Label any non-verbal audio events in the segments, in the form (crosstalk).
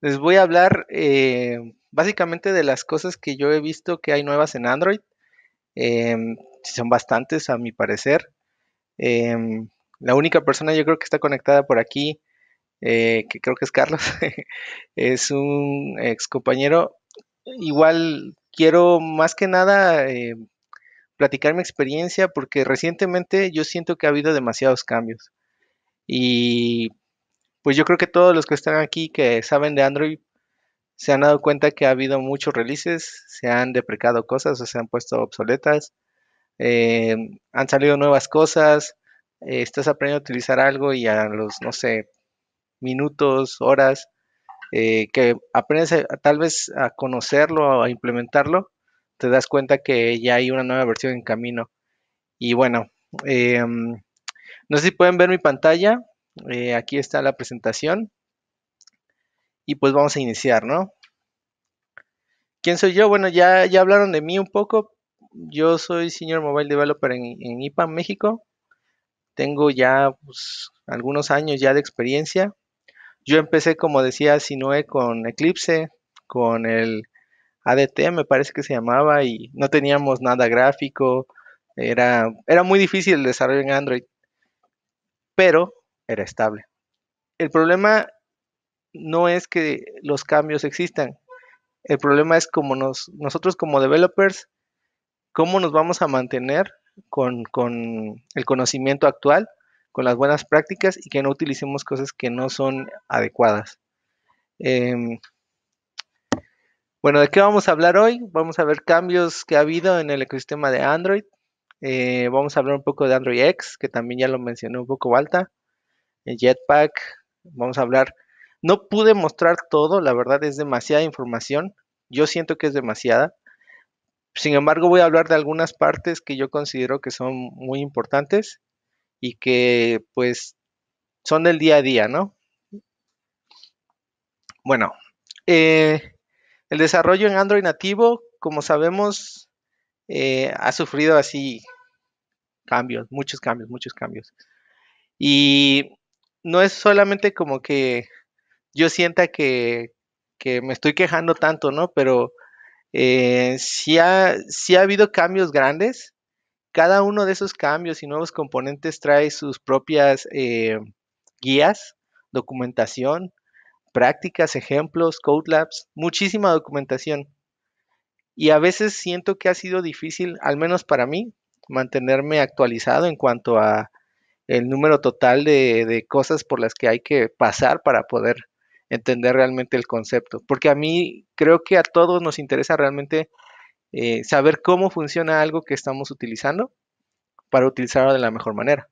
les voy a hablar eh, básicamente de las cosas que yo he visto que hay nuevas en Android. Em, son bastantes a mi parecer. Em, la única persona yo creo que está conectada por aquí, eh, que creo que es Carlos, (laughs) es un ex compañero. Igual quiero más que nada eh, platicar mi experiencia porque recientemente yo siento que ha habido demasiados cambios. Y pues yo creo que todos los que están aquí que saben de Android se han dado cuenta que ha habido muchos releases, se han deprecado cosas o se han puesto obsoletas, eh, han salido nuevas cosas, eh, estás aprendiendo a utilizar algo y a los, no sé, minutos, horas, eh, que aprendes tal vez a conocerlo a implementarlo, te das cuenta que ya hay una nueva versión en camino. Y bueno, em, no sé si pueden ver mi pantalla, eh, aquí está la presentación. Y pues vamos a iniciar, ¿no? ¿Quién soy yo? Bueno, ya, ya hablaron de mí un poco. Yo soy Senior Mobile Developer en, en IPAM, México. Tengo ya pues, algunos años ya de experiencia. Yo empecé, como decía Sinoe, con Eclipse, con el ADT, me parece que se llamaba, y no teníamos nada gráfico. Era, era muy difícil el desarrollo en Android. Pero era estable. El problema no es que los cambios existan. El problema es como nos, nosotros como developers, cómo nos vamos a mantener con, el conocimiento actual, con las buenas prácticas y que no utilicemos cosas que no son adecuadas. Em, bueno, ¿de qué vamos a hablar hoy? Vamos a ver cambios que ha habido en el ecosistema de Android. Eh, vamos a hablar un poco de Android X, que también ya lo mencioné un poco Balta. Jetpack, vamos a hablar. No pude mostrar todo, la verdad es demasiada información, yo siento que es demasiada. Sin embargo, voy a hablar de algunas partes que yo considero que son muy importantes y que pues son del día a día, ¿no? Bueno, eh, el desarrollo en Android nativo, como sabemos, eh, ha sufrido así cambios, muchos cambios, muchos cambios. Y no es solamente como que yo sienta que, me estoy quejando tanto, ¿no? Pero eh, si ha, habido cambios grandes. Cada uno de esos cambios y nuevos componentes trae sus propias eh, guías, documentación, prácticas, ejemplos, code labs, muchísima documentación. Y a veces siento que ha sido difícil, al menos para mí, mantenerme actualizado en cuanto a el número total de, cosas por las que hay que pasar para poder entender realmente el concepto. Porque a mí creo que a todos nos interesa realmente eh, saber cómo funciona algo que estamos utilizando para utilizarlo de la mejor manera.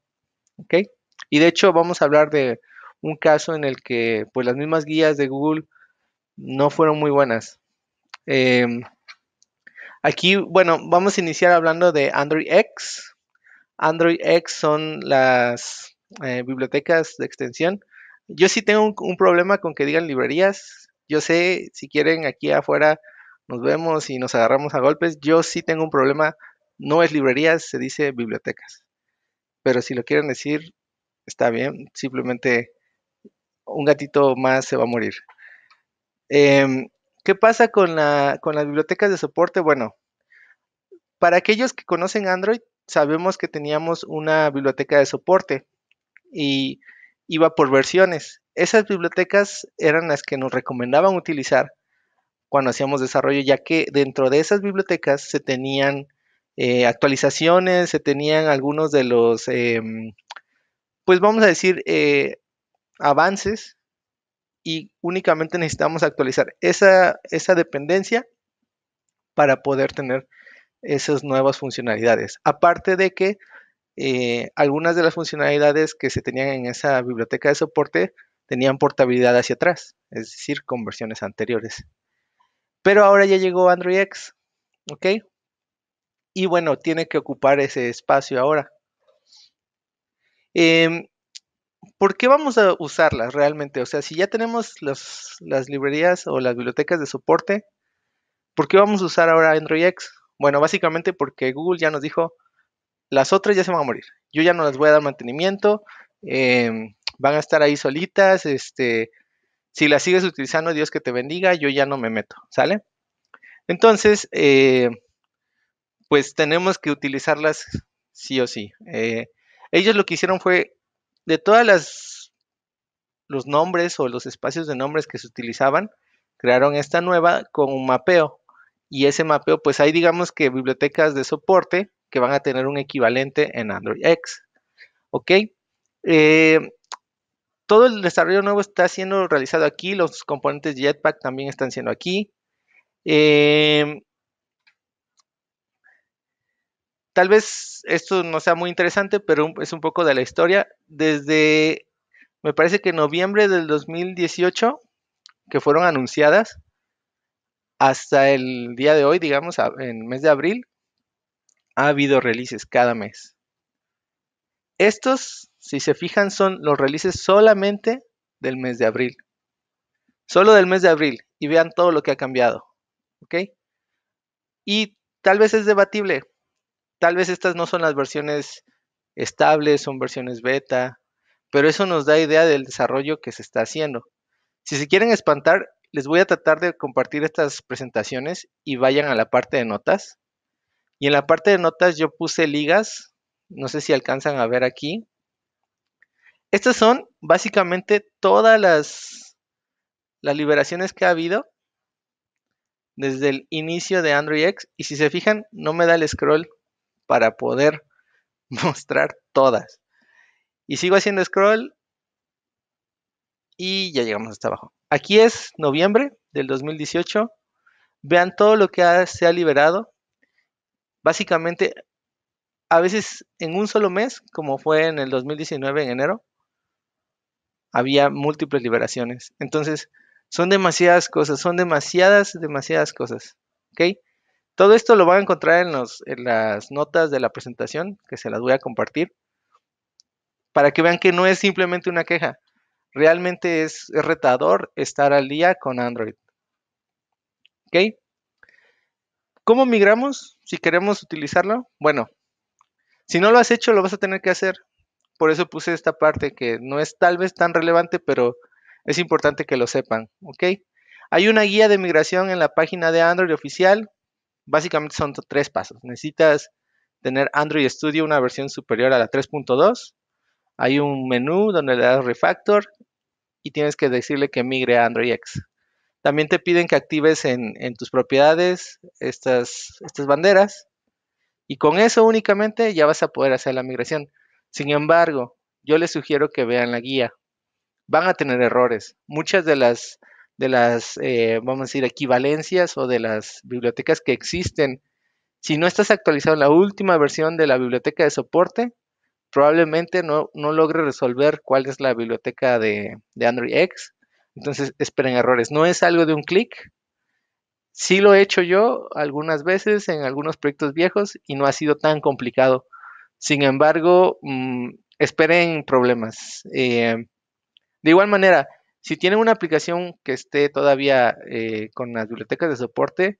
Y de hecho vamos a hablar de un caso en el que pues las mismas guías de Google no fueron muy buenas. Em, aquí, bueno, vamos a iniciar hablando de Android X. Android X son las eh, bibliotecas de extensión. Yo sí tengo un, problema con que digan librerías. Yo sé, si quieren, aquí afuera nos vemos y nos agarramos a golpes. Yo sí tengo un problema. No es librerías, se dice bibliotecas. Pero si lo quieren decir, está bien. Simplemente un gatito más se va a morir. Em, ¿Qué pasa con, la, con las bibliotecas de soporte? Bueno, para aquellos que conocen Android, sabemos que teníamos una biblioteca de soporte y iba por versiones. Esas bibliotecas eran las que nos recomendaban utilizar cuando hacíamos desarrollo, ya que dentro de esas bibliotecas se tenían eh, actualizaciones, se tenían algunos de los, em, pues vamos a decir, eh, avances y únicamente necesitamos actualizar esa, esa dependencia para poder tener esas nuevas funcionalidades. Aparte de que eh, algunas de las funcionalidades que se tenían en esa biblioteca de soporte tenían portabilidad hacia atrás, es decir, con versiones anteriores. Pero ahora ya llegó Android X, ¿ok? Y bueno, tiene que ocupar ese espacio ahora. Em, ¿Por qué vamos a usarlas realmente? O sea, si ya tenemos las librerías o las bibliotecas de soporte, ¿por qué vamos a usar ahora Android X? Bueno, básicamente porque Google ya nos dijo, las otras ya se van a morir. Yo ya no las voy a dar mantenimiento, em, van a estar ahí solitas, este, si las sigues utilizando, Dios que te bendiga, yo ya no me meto, ¿sale? Entonces, eh, pues tenemos que utilizarlas sí o sí. Eh, ellos lo que hicieron fue, de todas las los nombres o los espacios de nombres que se utilizaban, crearon esta nueva con un mapeo y ese mapeo, pues hay digamos que bibliotecas de soporte que van a tener un equivalente en Android X. ¿Ok? Eh, todo el desarrollo nuevo está siendo realizado aquí, los componentes Jetpack también están siendo aquí. Eh, tal vez esto no sea muy interesante, pero es un poco de la historia. Desde, me parece que noviembre del 2018, que fueron anunciadas, hasta el día de hoy, digamos, en mes de abril, ha habido releases cada mes. Estos, si se fijan, son los releases solamente del mes de abril. Solo del mes de abril. Y vean todo lo que ha cambiado. ¿Ok? Y tal vez es debatible. Tal vez estas no son las versiones estables, son versiones beta. Pero eso nos da idea del desarrollo que se está haciendo. Si se quieren espantar, les voy a tratar de compartir estas presentaciones y vayan a la parte de notas. Y en la parte de notas yo puse ligas, no sé si alcanzan a ver aquí. Estas son básicamente todas las, las liberaciones que ha habido desde el inicio de Android X. Y si se fijan, no me da el scroll para poder (laughs) mostrar todas. Y sigo haciendo scroll y ya llegamos hasta abajo. Aquí es noviembre del 2018. Vean todo lo que se ha liberado. Básicamente, a veces en un solo mes, como fue en el 2019, en enero, había múltiples liberaciones. Entonces, son demasiadas cosas, son demasiadas, demasiadas cosas. ¿Ok? Todo esto lo van a encontrar en, en las notas de la presentación, que se las voy a compartir, para que vean que no es simplemente una queja realmente es retador estar al día con Android. ¿Ok? ¿Cómo migramos si queremos utilizarlo? Bueno, si no lo has hecho, lo vas a tener que hacer. Por eso puse esta parte que no es tal vez tan relevante, pero es importante que lo sepan. ¿Ok? Hay una guía de migración en la página de Android oficial. Básicamente son tres pasos. Necesitas tener Android Studio, una versión superior a la 3.2. Hay un menú donde le das refactor y tienes que decirle que migre a Android X. También te piden que actives en, tus propiedades estas, estas banderas y con eso únicamente ya vas a poder hacer la migración. Sin embargo, yo les sugiero que vean la guía. Van a tener errores. Muchas de las, de las eh, vamos a decir, equivalencias o de las bibliotecas que existen, si no estás actualizado en la última versión de la biblioteca de soporte, probablemente no, logre resolver cuál es la biblioteca de, Android X. Entonces, esperen errores. No es algo de un clic. Sí lo he hecho yo algunas veces en algunos proyectos viejos y no ha sido tan complicado. Sin embargo, mm, esperen problemas. Eh, de igual manera, si tienen una aplicación que esté todavía eh, con las bibliotecas de soporte,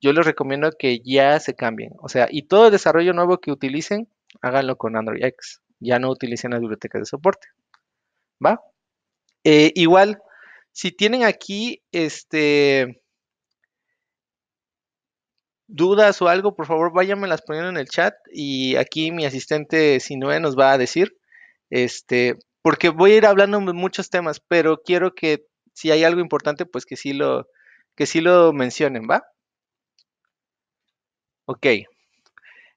yo les recomiendo que ya se cambien. O sea, y todo el desarrollo nuevo que utilicen háganlo con Android X. Ya no utilicen las bibliotecas de soporte. ¿Va? Eh, igual, si tienen aquí este dudas o algo, por favor las poniendo en el chat y aquí mi asistente Sinue nos va a decir, este, porque voy a ir hablando de muchos temas, pero quiero que si hay algo importante, pues que sí lo, que sí lo mencionen, ¿va? Ok.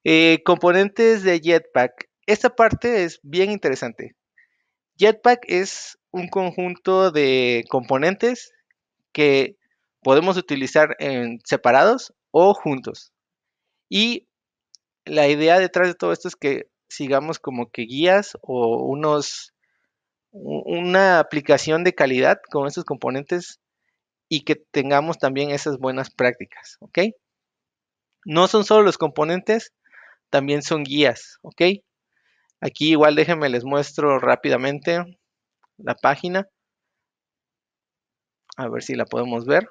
Eh, componentes de Jetpack. Esta parte es bien interesante. Jetpack es un conjunto de componentes que podemos utilizar en separados o juntos. Y la idea detrás de todo esto es que sigamos como que guías o unos una aplicación de calidad con estos componentes y que tengamos también esas buenas prácticas, ¿ok? No son solo los componentes, también son guías, ¿ok? Aquí igual déjenme les muestro rápidamente la página. A ver si la podemos ver.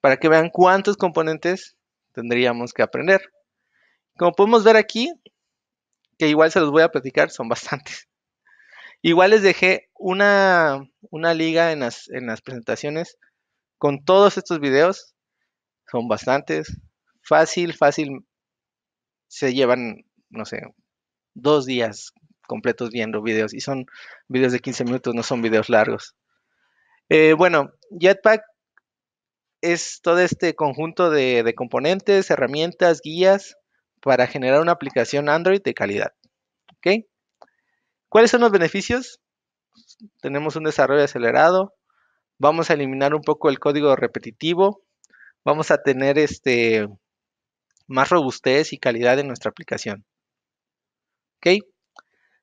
Para que vean cuántos componentes tendríamos que aprender. Como podemos ver aquí, que igual se los voy a platicar, son bastantes. Igual les dejé una, una liga en las, en las presentaciones con todos estos videos. Son bastantes. Fácil, fácil se llevan, no sé, dos días completos viendo videos y son videos de 15 minutos, no son videos largos. Eh, bueno, Jetpack es todo este conjunto de, de componentes, herramientas, guías para generar una aplicación Android de calidad. ¿Ok? ¿Cuáles son los beneficios? Tenemos un desarrollo acelerado, vamos a eliminar un poco el código repetitivo, vamos a tener este más robustez y calidad en nuestra aplicación. ¿Ok?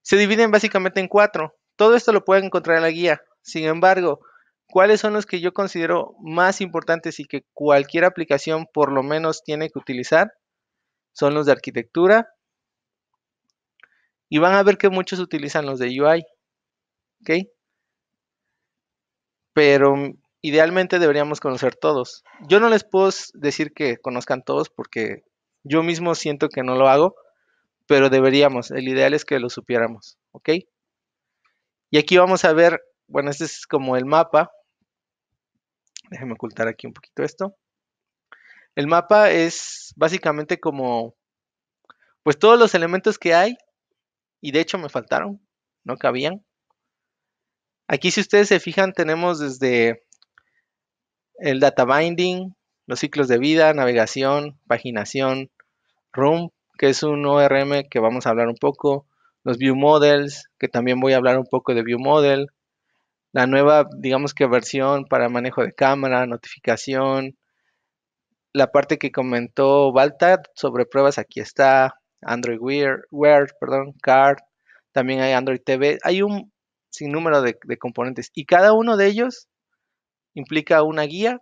Se dividen básicamente en cuatro. Todo esto lo pueden encontrar en la guía. Sin embargo, ¿cuáles son los que yo considero más importantes y que cualquier aplicación por lo menos tiene que utilizar? Son los de arquitectura. Y van a ver que muchos utilizan los de UI. ¿Ok? Pero idealmente deberíamos conocer todos. Yo no les puedo decir que conozcan todos porque yo mismo siento que no lo hago, pero deberíamos. El ideal es que lo supiéramos, ¿ok? Y aquí vamos a ver, bueno, este es como el mapa. Déjenme ocultar aquí un poquito esto. El mapa es básicamente como, pues todos los elementos que hay, y de hecho me faltaron, no cabían. Aquí si ustedes se fijan tenemos desde el data binding, los ciclos de vida, navegación, paginación, Room que es un ORM que vamos a hablar un poco, los View Models, que también voy a hablar un poco de View Model, la nueva, digamos que versión para manejo de cámara, notificación, la parte que comentó Baltar sobre pruebas, aquí está, Android Wear, Wear perdón, Card, también hay Android TV, hay un sinnúmero de, de componentes y cada uno de ellos implica una guía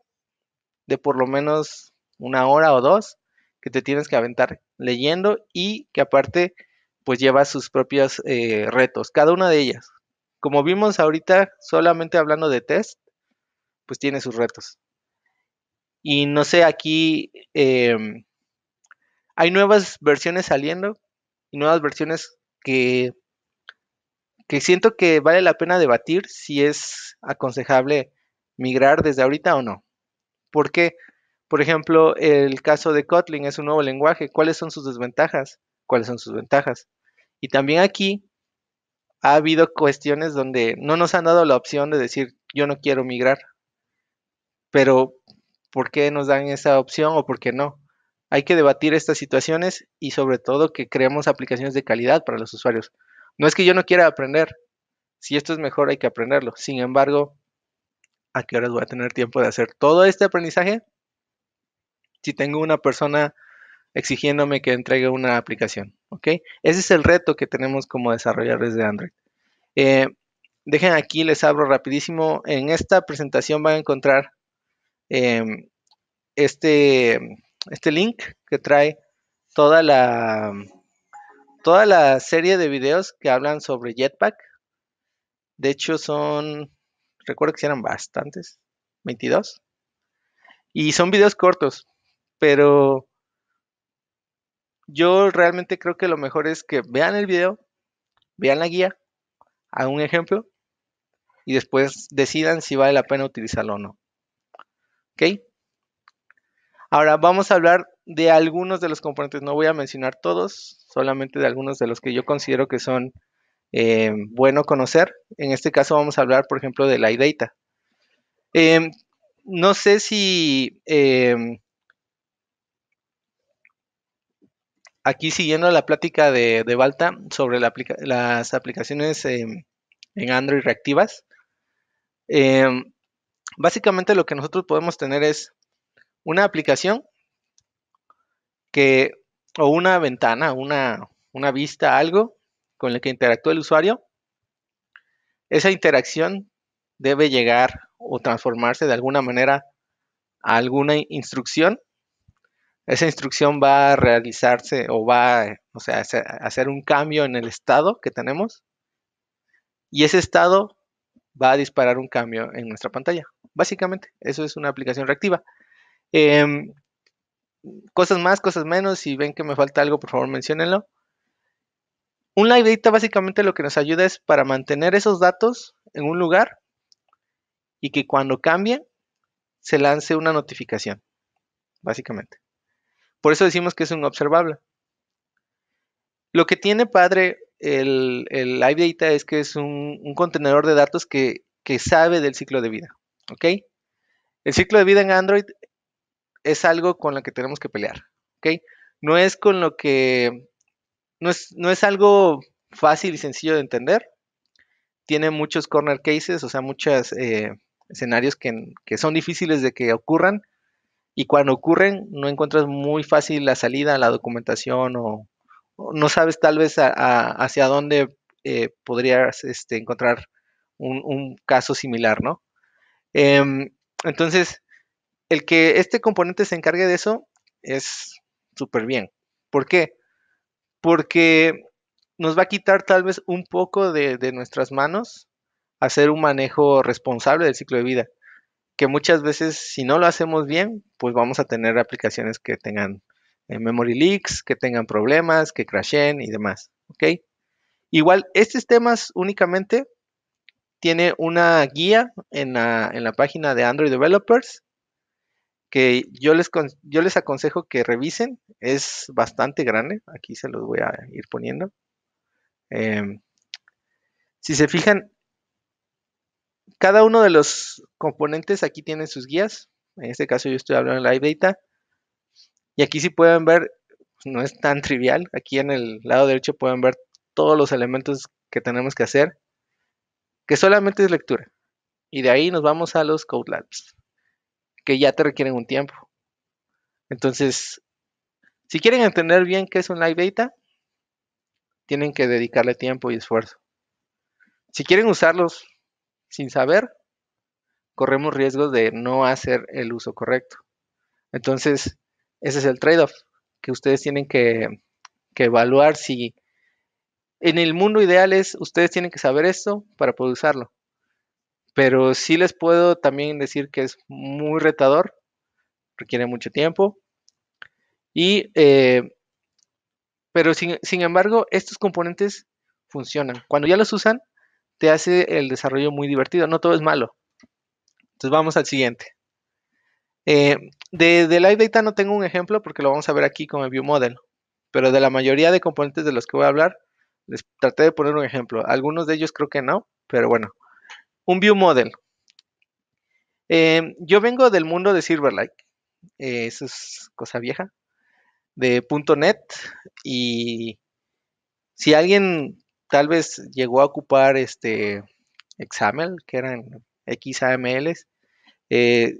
de por lo menos una hora o dos que te tienes que aventar leyendo y que aparte pues lleva sus propios eh, retos, cada una de ellas. Como vimos ahorita, solamente hablando de test, pues tiene sus retos. Y no sé, aquí em, hay nuevas versiones saliendo y nuevas versiones que, que siento que vale la pena debatir si es aconsejable migrar desde ahorita o no. ¿Por qué? Porque por ejemplo, el caso de Kotlin es un nuevo lenguaje. ¿Cuáles son sus desventajas? ¿Cuáles son sus ventajas? Y también aquí ha habido cuestiones donde no nos han dado la opción de decir, yo no quiero migrar. Pero, ¿por qué nos dan esa opción o por qué no? Hay que debatir estas situaciones y sobre todo que creemos aplicaciones de calidad para los usuarios. No es que yo no quiera aprender. Si esto es mejor, hay que aprenderlo. Sin embargo, ¿a qué horas voy a tener tiempo de hacer todo este aprendizaje? si tengo una persona exigiéndome que entregue una aplicación. ¿ok? Ese es el reto que tenemos como desarrolladores de Android. Eh, dejen aquí, les abro rapidísimo. En esta presentación van a encontrar em, este, este link que trae toda la, toda la serie de videos que hablan sobre Jetpack. De hecho son, recuerdo que eran bastantes, 22. Y son videos cortos, pero yo realmente creo que lo mejor es que vean el video, vean la guía, hagan un ejemplo y después decidan si vale la pena utilizarlo o no. ¿Ok? Ahora vamos a hablar de algunos de los componentes. No voy a mencionar todos, solamente de algunos de los que yo considero que son eh, bueno conocer. En este caso vamos a hablar, por ejemplo, de la iData. Em, no sé si em, aquí siguiendo la plática de, Balta sobre las aplicaciones em, en Android reactivas, em, básicamente lo que nosotros podemos tener es una aplicación que, o una ventana, una, una vista, algo con el que interactúa el usuario. Esa interacción debe llegar o transformarse de alguna manera a alguna instrucción esa instrucción va a realizarse o va o sea, a hacer un cambio en el estado que tenemos y ese estado va a disparar un cambio en nuestra pantalla. Básicamente, eso es una aplicación reactiva. Em, cosas más, cosas menos. Si ven que me falta algo, por favor, menciónenlo. Un live data básicamente lo que nos ayuda es para mantener esos datos en un lugar y que cuando cambie se lance una notificación, básicamente. Por eso decimos que es un observable. Lo que tiene padre el, el es que es un, contenedor de datos que, sabe del ciclo de vida. ¿Ok? El ciclo de vida en Android es algo con lo que tenemos que pelear. ¿Ok? No es con lo que. No es, algo fácil y sencillo de entender. Tiene muchos corner cases, o sea, muchos eh, escenarios que son difíciles de que ocurran y cuando ocurren no encuentras muy fácil la salida, la documentación o, no sabes tal vez hacia dónde eh, podrías este, encontrar un, caso similar, ¿no? Em, entonces, el que este componente se encargue de eso es súper bien. ¿Por qué? Porque nos va a quitar tal vez un poco de nuestras manos hacer un manejo responsable del ciclo de vida muchas veces si no lo hacemos bien, pues vamos a tener aplicaciones que tengan eh, memory leaks, que tengan problemas, que crashen y demás. ¿ok? Igual, estos temas únicamente tiene una guía en la, en la página de Android Developers que yo les, yo les aconsejo que revisen. Es bastante grande. Aquí se los voy a ir poniendo. Em, si se fijan, cada uno de los componentes aquí tiene sus guías. En este caso yo estoy hablando de Live Data. Y aquí sí pueden ver, pues, no es tan trivial. Aquí en el lado derecho pueden ver todos los elementos que tenemos que hacer, que solamente es lectura. Y de ahí nos vamos a los Code Labs, que ya te requieren un tiempo. Entonces, si quieren entender bien qué es un Live Data, tienen que dedicarle tiempo y esfuerzo. Si quieren usarlos sin saber, corremos riesgos de no hacer el uso correcto. Entonces, ese es el trade-off que ustedes tienen que, evaluar si en el mundo ideal es, ustedes tienen que saber esto para poder usarlo. Pero sí les puedo también decir que es muy retador, requiere mucho tiempo. Y, eh, pero sin embargo, estos componentes funcionan. Cuando ya los usan, te hace el desarrollo muy divertido. No todo es malo. Entonces vamos al siguiente. Eh, de, de, Live Data no tengo un ejemplo porque lo vamos a ver aquí con el View Model, pero de la mayoría de componentes de los que voy a hablar, les traté de poner un ejemplo. Algunos de ellos creo que no, pero bueno. Un View Model. Eh, yo vengo del mundo de Silverlight, eh, eso es cosa vieja, de .NET, y si alguien tal vez llegó a ocupar este examen que eran XAMLs. Eh,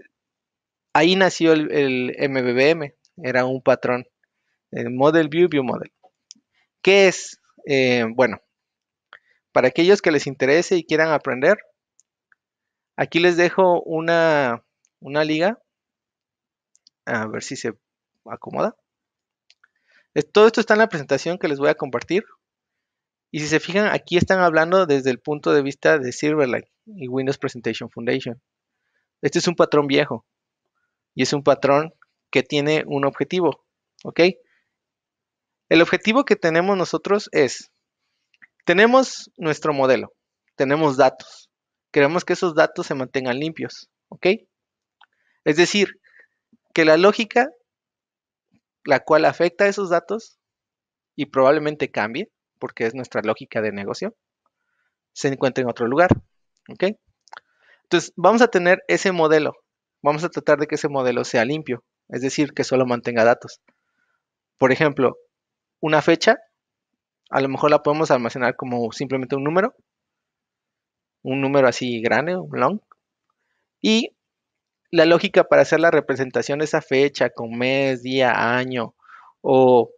ahí nació el, MBBM era un patrón, el eh, Model View, View Model. ¿Qué es? Eh, bueno, para aquellos que les interese y quieran aprender, aquí les dejo una, una liga, a ver si se acomoda. Todo esto está en la presentación que les voy a compartir. Y si se fijan, aquí están hablando desde el punto de vista de Silverlight y Windows Presentation Foundation. Este es un patrón viejo y es un patrón que tiene un objetivo, ¿ok? El objetivo que tenemos nosotros es, tenemos nuestro modelo, tenemos datos, queremos que esos datos se mantengan limpios, ¿ok? Es decir, que la lógica la cual afecta a esos datos y probablemente cambie, porque es nuestra lógica de negocio, se encuentra en otro lugar. ¿Ok? Entonces, vamos a tener ese modelo. Vamos a tratar de que ese modelo sea limpio, es decir, que solo mantenga datos. Por ejemplo, una fecha, a lo mejor la podemos almacenar como simplemente un número, un número así grande, un long. Y la lógica para hacer la representación de esa fecha con mes, día, año o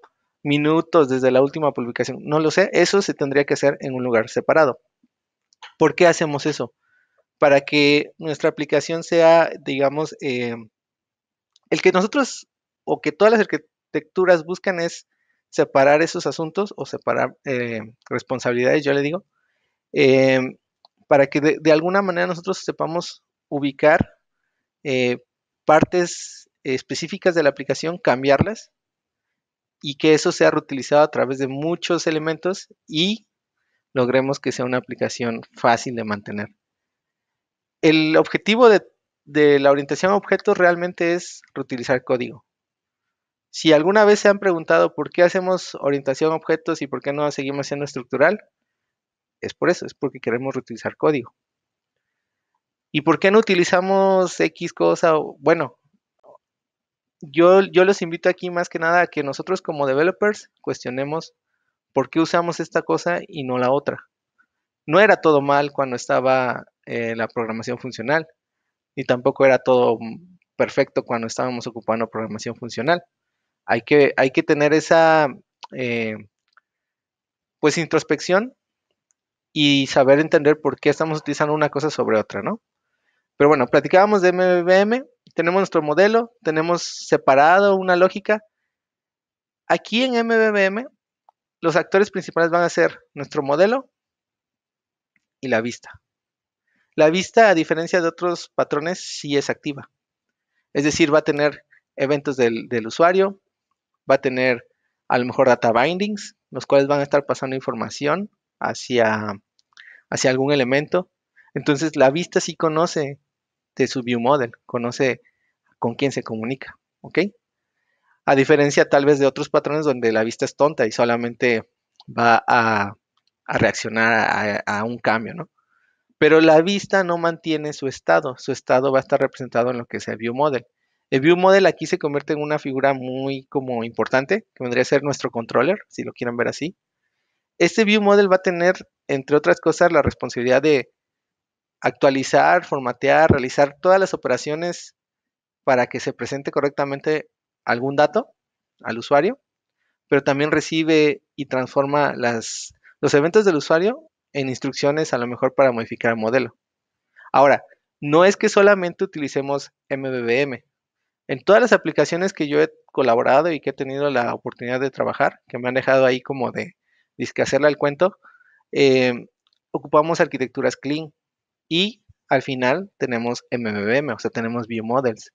minutos desde la última publicación. No lo sé, eso se tendría que hacer en un lugar separado. ¿Por qué hacemos eso? Para que nuestra aplicación sea, digamos, eh, el que nosotros o que todas las arquitecturas buscan es separar esos asuntos o separar eh, responsabilidades, yo le digo, eh, para que de, alguna manera nosotros sepamos ubicar partes específicas de la aplicación, cambiarlas y que eso sea reutilizado a través de muchos elementos y logremos que sea una aplicación fácil de mantener. El objetivo de, la orientación a objetos realmente es reutilizar código. Si alguna vez se han preguntado por qué hacemos orientación a objetos y por qué no seguimos siendo estructural, es por eso, es porque queremos reutilizar código. ¿Y por qué no utilizamos X cosa? Bueno, yo, les invito aquí más que nada a que nosotros como developers cuestionemos por qué usamos esta cosa y no la otra. No era todo mal cuando estaba eh, la programación funcional, y tampoco era todo perfecto cuando estábamos ocupando programación funcional. Hay que, hay que tener esa eh, pues introspección y saber entender por qué estamos utilizando una cosa sobre otra, ¿no? Pero bueno, platicábamos de MVM tenemos nuestro modelo, tenemos separado una lógica. Aquí en MBBM, los actores principales van a ser nuestro modelo y la vista. La vista, a diferencia de otros patrones, sí es activa. Es decir, va a tener eventos del, usuario, va a tener a lo mejor data bindings, los cuales van a estar pasando información hacia, hacia algún elemento. Entonces la vista sí conoce de su view model, conoce con quién se comunica, ¿ok? A diferencia tal vez de otros patrones donde la vista es tonta y solamente va a, reaccionar a, un cambio, ¿no? Pero la vista no mantiene su estado, su estado va a estar representado en lo que es view model. El view model aquí se convierte en una figura muy como importante, que vendría a ser nuestro controller, si lo quieren ver así. Este view model va a tener, entre otras cosas, la responsabilidad de actualizar, formatear, realizar todas las operaciones para que se presente correctamente algún dato al usuario, pero también recibe y transforma los eventos del usuario en instrucciones a lo mejor para modificar el modelo. Ahora, no es que solamente utilicemos MVVM. En todas las aplicaciones que yo he colaborado y que he tenido la oportunidad de trabajar, que me han dejado ahí como de, disque hacerle el cuento, eh, ocupamos arquitecturas clean, y al final tenemos MVVM, o sea, tenemos ViewModels.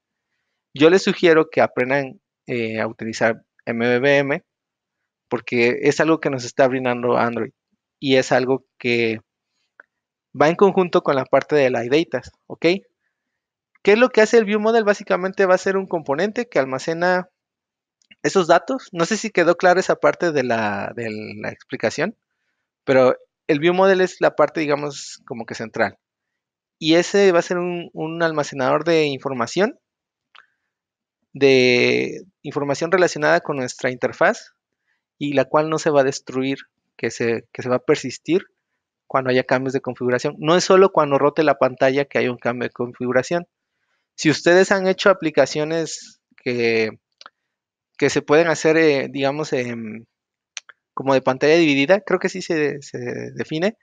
Yo les sugiero que aprendan eh, a utilizar MBBM, porque es algo que nos está brindando Android y es algo que va en conjunto con la parte de la data, ¿ok? ¿Qué es lo que hace el ViewModel? Model? Básicamente va a ser un componente que almacena esos datos. No sé si quedó clara esa parte de la, de la explicación, pero el ViewModel es la parte, digamos, como que central y ese va a ser un, almacenador de información, de información relacionada con nuestra interfaz y la cual no se va a destruir, que se, va a persistir cuando haya cambios de configuración. No es solo cuando rote la pantalla que hay un cambio de configuración. Si ustedes han hecho aplicaciones que, se pueden hacer, eh, digamos, em, como de pantalla dividida, creo que sí se, se define.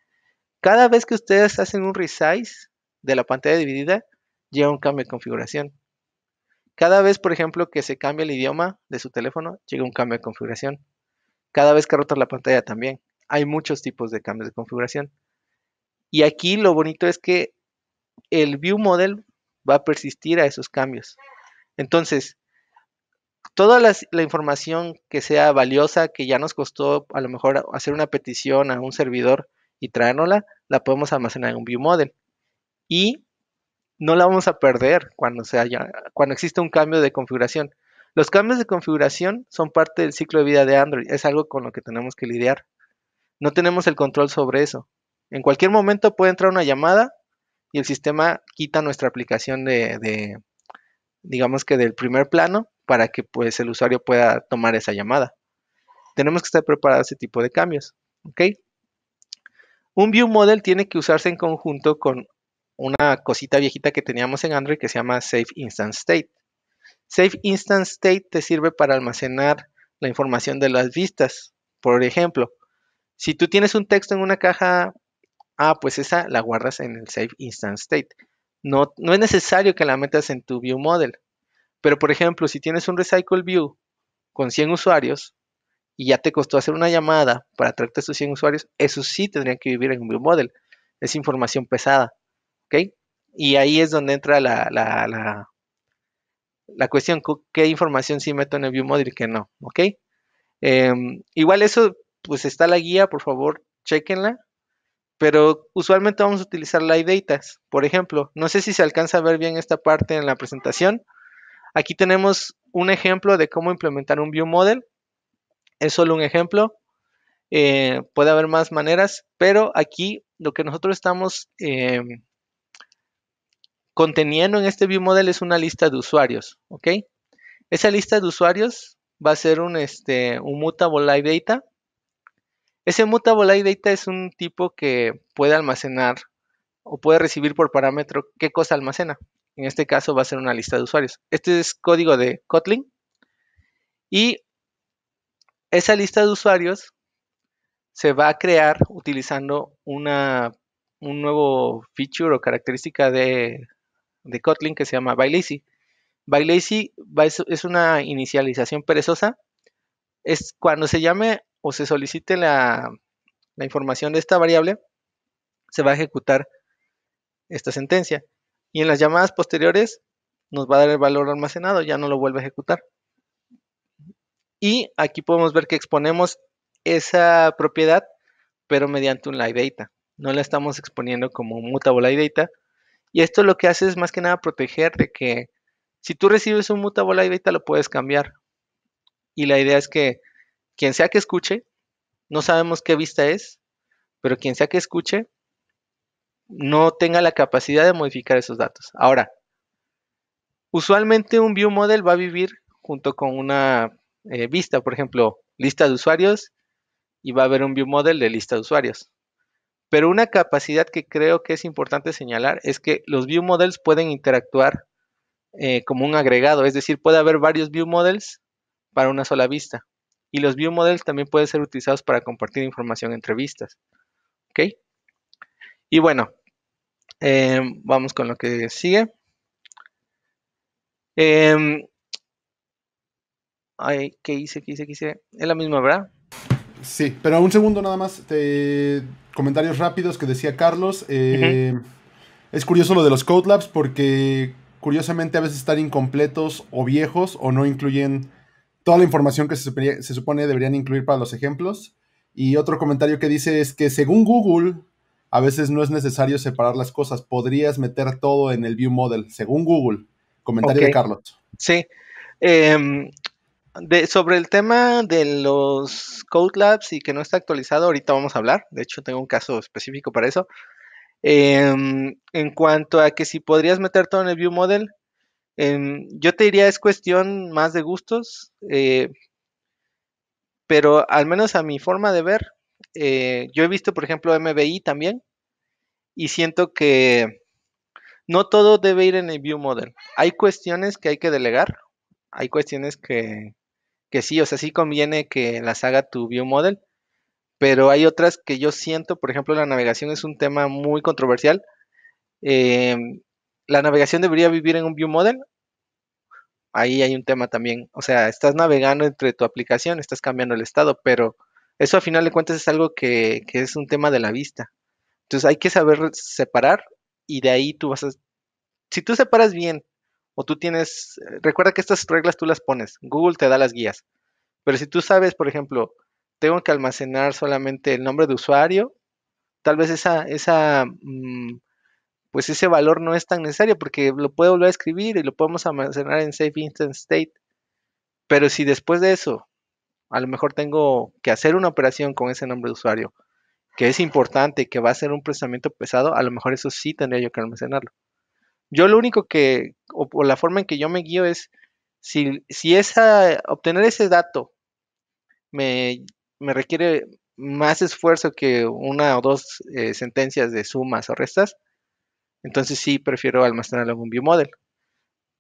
Cada vez que ustedes hacen un resize, de la pantalla dividida llega un cambio de configuración. Cada vez, por ejemplo, que se cambia el idioma de su teléfono, llega un cambio de configuración. Cada vez que rota la pantalla también. Hay muchos tipos de cambios de configuración. Y aquí lo bonito es que el view model va a persistir a esos cambios. Entonces, toda la, información que sea valiosa, que ya nos costó a lo mejor hacer una petición a un servidor y traernosla, la podemos almacenar en un view model y no la vamos a perder cuando, se haya, cuando existe un cambio de configuración. Los cambios de configuración son parte del ciclo de vida de Android, es algo con lo que tenemos que lidiar. No tenemos el control sobre eso. En cualquier momento puede entrar una llamada y el sistema quita nuestra aplicación de, digamos que del primer plano para que pues el usuario pueda tomar esa llamada. Tenemos que estar preparados a ese tipo de cambios, Un view model tiene que usarse en conjunto con una cosita viejita que teníamos en Android que se llama Safe Instance State. Safe Instance State te sirve para almacenar la información de las vistas. Por ejemplo, si tú tienes un texto en una caja, ah, pues esa la guardas en el Safe Instance State. No, no es necesario que la metas en tu View Model. Pero, por ejemplo, si tienes un Recycle View con 100 usuarios y ya te costó hacer una llamada para traerte a esos 100 usuarios, eso sí tendría que vivir en un View Model. Es información pesada. ¿ok? Y ahí es donde entra la, la, la, cuestión, qué información sí meto en el ViewModel y qué no, ¿ok? Em, igual eso, pues está la guía, por favor, chequenla. Pero usualmente vamos a utilizar la data, Por ejemplo, no sé si se alcanza a ver bien esta parte en la presentación. Aquí tenemos un ejemplo de cómo implementar un view model. Es solo un ejemplo. Eh, puede haber más maneras, pero aquí lo que nosotros estamos em, conteniendo en este view model es una lista de usuarios, ¿ok? Esa lista de usuarios va a ser un, este, un mutable data. Ese mutable data es un tipo que puede almacenar o puede recibir por parámetro qué cosa almacena. En este caso va a ser una lista de usuarios. Este es código de Kotlin. Y esa lista de usuarios se va a crear utilizando una, un nuevo feature o característica de, de Kotlin que se llama ByLazy. ByLazy es una inicialización perezosa. Es cuando se llame o se solicite la, información de esta variable, se va a ejecutar esta sentencia. Y en las llamadas posteriores nos va a dar el valor almacenado, ya no lo vuelve a ejecutar. Y aquí podemos ver que exponemos esa propiedad, pero mediante un live data. No la estamos exponiendo como mutable live data, y esto lo que hace es más que nada proteger de que si tú recibes un mutable beta lo puedes cambiar. Y la idea es que quien sea que escuche, no sabemos qué vista es, pero quien sea que escuche, no tenga la capacidad de modificar esos datos. Ahora, usualmente un view model va a vivir junto con una eh, vista, por ejemplo, lista de usuarios, y va a haber un view model de lista de usuarios. Pero una capacidad que creo que es importante señalar es que los view models pueden interactuar eh, como un agregado, es decir, puede haber varios view models para una sola vista. Y los view models también pueden ser utilizados para compartir información entre vistas. ¿Ok? Y bueno, em, vamos con lo que sigue. Em, ay, ¿Qué hice? ¿Qué hice? ¿Qué hice? Es la misma, ¿verdad? Sí, pero un segundo nada más. Comentarios rápidos que decía Carlos. Eh, es curioso lo de los Code Labs porque curiosamente a veces están incompletos o viejos o no incluyen toda la información que se, supone deberían incluir para los ejemplos. Y otro comentario que dice es que según Google, a veces no es necesario separar las cosas. Podrías meter todo en el View Model, según Google. Comentario de Carlos. Sí. Em, sobre el tema de los Code Labs y que no está actualizado, ahorita vamos a hablar. De hecho, tengo un caso específico para eso. Em, en cuanto a que si podrías meter todo en el View Model, em, yo te diría es cuestión más de gustos, eh, pero al menos a mi forma de ver, eh, yo he visto, por ejemplo, MBI también, y siento que no todo debe ir en el View Model. Hay cuestiones que hay que delegar, hay cuestiones que, que sí, o sea, sí conviene que las haga tu view model, pero hay otras que yo siento, por ejemplo, la navegación es un tema muy controversial. Eh, la navegación debería vivir en un view model. Ahí hay un tema también, o sea, estás navegando entre tu aplicación, estás cambiando el estado, pero eso a final de cuentas es algo que, que es un tema de la vista. Entonces hay que saber separar y de ahí tú vas a... Si tú separas bien o tú tienes, eh, recuerda que estas reglas tú las pones, Google te da las guías, pero si tú sabes, por ejemplo, tengo que almacenar solamente el nombre de usuario, tal vez esa, esa, mm, pues ese valor no es tan necesario porque lo puedo volver a escribir y lo podemos almacenar en Safe Instant State, pero si después de eso, a lo mejor tengo que hacer una operación con ese nombre de usuario, que es importante, que va a ser un procesamiento pesado, a lo mejor eso sí tendría yo que almacenarlo. Yo lo único que, o, la forma en que yo me guío es, si, si esa, obtener ese dato me, requiere más esfuerzo que una o dos eh, sentencias de sumas o restas, entonces sí prefiero almacenarlo en un model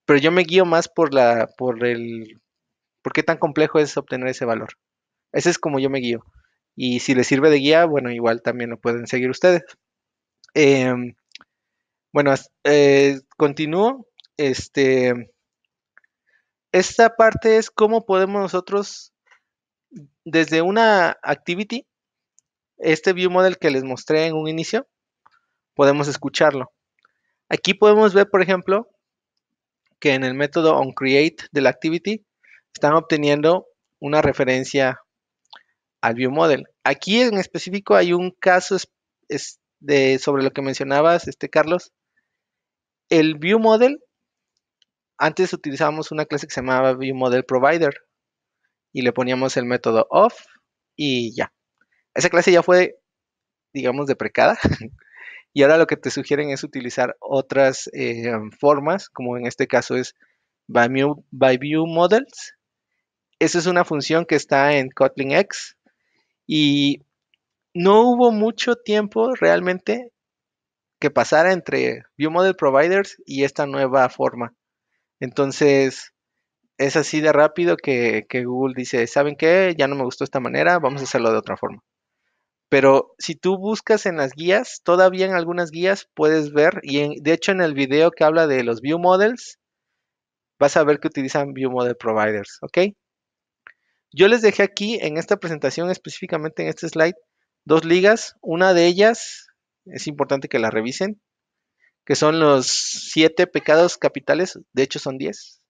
Pero yo me guío más por la, por el, por qué tan complejo es obtener ese valor. Ese es como yo me guío. Y si les sirve de guía, bueno, igual también lo pueden seguir ustedes. Eh, bueno, eh, continúo. Este, esta parte es cómo podemos nosotros, desde una activity, este view model que les mostré en un inicio, podemos escucharlo. Aquí podemos ver, por ejemplo, que en el método onCreate de la activity están obteniendo una referencia al view model. Aquí en específico hay un caso de, sobre lo que mencionabas, este Carlos, el View Model, antes utilizábamos una clase que se llamaba View Model Provider y le poníamos el método off y ya. Esa clase ya fue, digamos, deprecada. (laughs) y ahora lo que te sugieren es utilizar otras eh, formas, como en este caso es by Models. Esa es una función que está en Kotlin X y no hubo mucho tiempo realmente que pasara entre View Model Providers y esta nueva forma. Entonces, es así de rápido que, Google dice, ¿saben qué? Ya no me gustó esta manera, vamos a hacerlo de otra forma. Pero si tú buscas en las guías, todavía en algunas guías puedes ver, y de hecho en el video que habla de los View Models, vas a ver que utilizan View Model Providers, ¿ok? Yo les dejé aquí en esta presentación, específicamente en este slide, dos ligas. Una de ellas es importante que la revisen, que son los siete pecados capitales, de hecho son diez.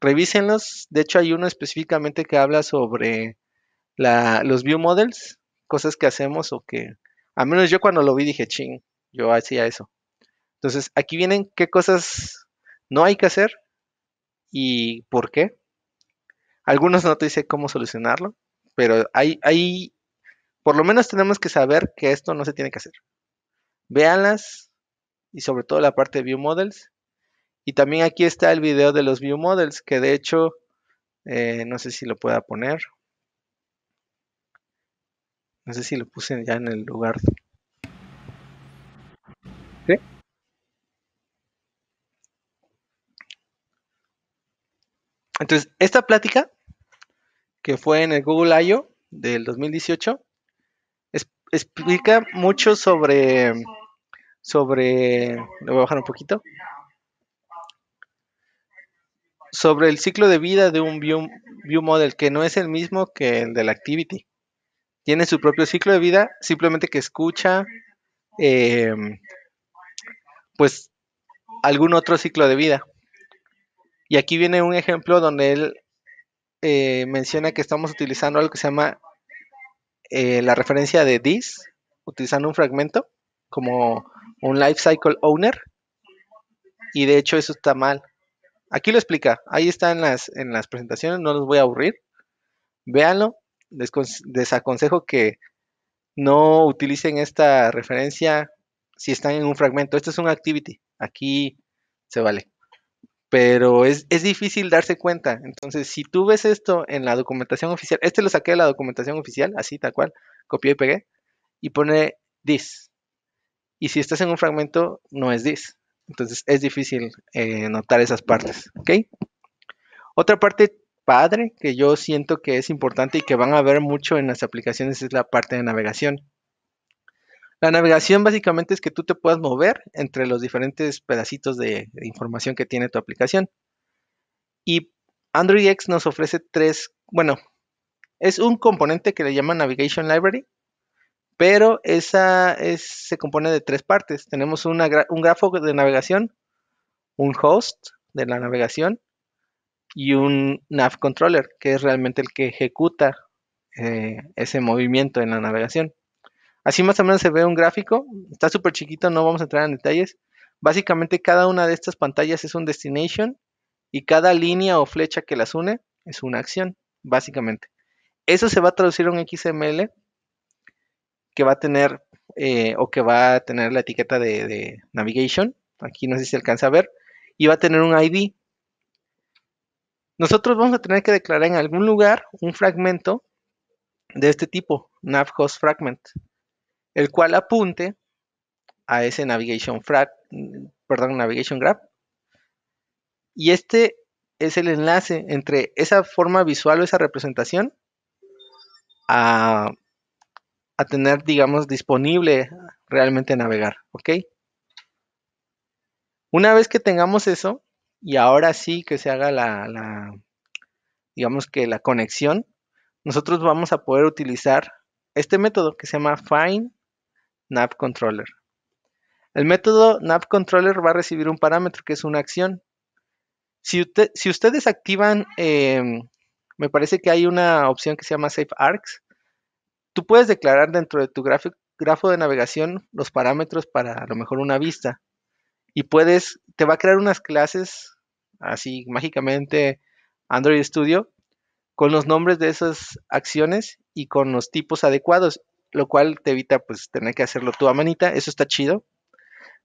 Revísenlos, de hecho hay uno específicamente que habla sobre los view models, cosas que hacemos o que, a menos yo cuando lo vi dije, ching, yo hacía eso. Entonces, aquí vienen qué cosas no hay que hacer y por qué. Algunos no te dicen cómo solucionarlo, pero hay, hay, por lo menos tenemos que saber que esto no se tiene que hacer. Véanlas y sobre todo la parte de View Models. Y también aquí está el video de los View Models, que de hecho, eh, no sé si lo pueda poner. No sé si lo puse ya en el lugar. Entonces, esta plática, que fue en el Google I.O. del 2018, explica mucho sobre, sobre, lo voy a bajar un poquito, sobre el ciclo de vida de un view, model que no es el mismo que el del activity. Tiene su propio ciclo de vida, simplemente que escucha, em, pues, algún otro ciclo de vida. Y aquí viene un ejemplo donde él eh, menciona que estamos utilizando algo que se llama eh, la referencia de this utilizando un fragmento como un life cycle owner y de hecho eso está mal. Aquí lo explica, ahí está en las, en las presentaciones, no los voy a aburrir. Véanlo, les, que no utilicen esta referencia si están en un fragmento. Esto es un activity, aquí se vale pero es, difícil darse cuenta. Entonces, si tú ves esto en la documentación oficial, este lo saqué de la documentación oficial, así tal cual, copié y pegué, y pone this. Y si estás en un fragmento, no es this. Entonces, es difícil eh, notar esas partes, ¿ok? Otra parte padre que yo siento que es importante y que van a ver mucho en las aplicaciones es la parte de navegación. La navegación básicamente es que tú te puedas mover entre los diferentes pedacitos de, información que tiene tu aplicación. Y Android X nos ofrece tres, bueno, es un componente que le llama Navigation Library, pero esa se compone de tres partes. Tenemos un grafo de navegación, un host de la navegación y un nav controller, que es realmente el que ejecuta eh, ese movimiento en la navegación. Así más o menos se ve un gráfico, está súper chiquito, no vamos a entrar en detalles. Básicamente cada una de estas pantallas es un destination y cada línea o flecha que las une es una acción, básicamente. Eso se va a traducir a un XML que va a tener eh, o que va a tener la etiqueta de, navigation. Aquí no sé si se alcanza a ver. Y va a tener un ID. Nosotros vamos a tener que declarar en algún lugar un fragmento de este tipo, nav fragment el cual apunte a ese navigation, perdón, navigation graph. Y este es el enlace entre esa forma visual o esa representación a, tener, digamos, disponible realmente navegar, ¿ok? Una vez que tengamos eso, y ahora sí que se haga la, la digamos que la conexión, nosotros vamos a poder utilizar este método que se llama find NavController El método NavController va a recibir un parámetro que es una acción. Si, ustedes activan, em, me parece que hay una opción que se llama SafeArcs, tú puedes declarar dentro de tu grafo de navegación los parámetros para a lo mejor una vista y puedes, te va a crear unas clases así mágicamente Android Studio con los nombres de esas acciones y con los tipos adecuados lo cual te evita pues tener que hacerlo tú a manita, eso está chido,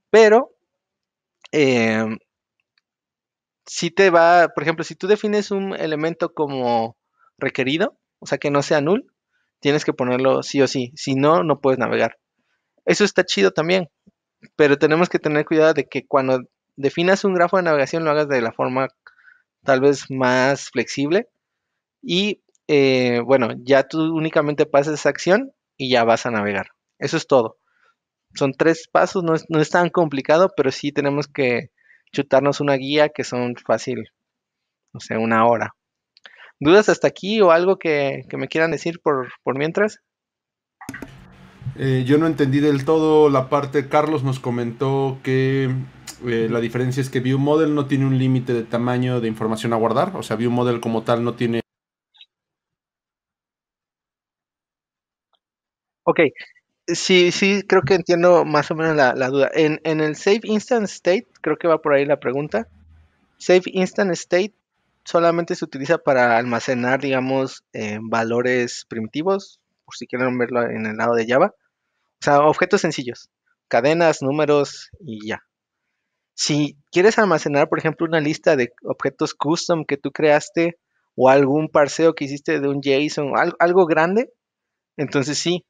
pero em, si te va, por ejemplo, si tú defines un elemento como requerido, o sea que no sea null, tienes que ponerlo sí o sí, si no, no puedes navegar. Eso está chido también, pero tenemos que tener cuidado de que cuando definas un grafo de navegación lo hagas de la forma tal vez más flexible y eh, bueno, ya tú únicamente pases esa acción y ya vas a navegar. Eso es todo. Son tres pasos, no es, no es tan complicado, pero sí tenemos que chutarnos una guía que son fácil, no sé, una hora. ¿Dudas hasta aquí o algo que, me quieran decir por, mientras? Eh, yo no entendí del todo la parte, Carlos nos comentó que eh, la diferencia es que ViewModel no tiene un límite de tamaño de información a guardar, o sea, ViewModel como tal no tiene Ok, sí, sí, creo que entiendo más o menos la, duda. En, el Save Instant State, creo que va por ahí la pregunta. Save Instant State solamente se utiliza para almacenar, digamos, eh, valores primitivos, por si quieren verlo en el lado de Java. O sea, objetos sencillos, cadenas, números y ya. Si quieres almacenar, por ejemplo, una lista de objetos custom que tú creaste o algún parseo que hiciste de un JSON, algo grande, entonces sí,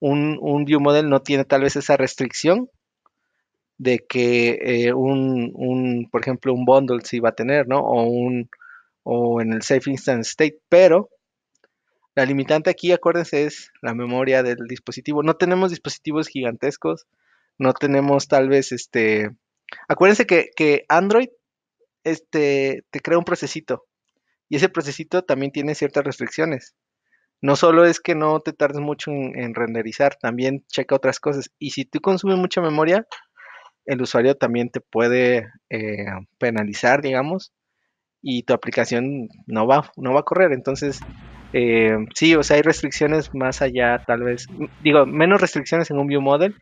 un, view model no tiene tal vez esa restricción de que eh, un, por ejemplo, un bundle sí va a tener, ¿no? O un, o en el safe instance state, pero la limitante aquí, acuérdense, es la memoria del dispositivo. No tenemos dispositivos gigantescos, no tenemos tal vez este... Acuérdense que, Android este, te crea un procesito y ese procesito también tiene ciertas restricciones no solo es que no te tardes mucho en, renderizar, también checa otras cosas. Y si tú consumes mucha memoria, el usuario también te puede eh, penalizar, digamos, y tu aplicación no va, no va a correr. Entonces, eh, sí, o sea, hay restricciones más allá, tal vez, digo, menos restricciones en un view model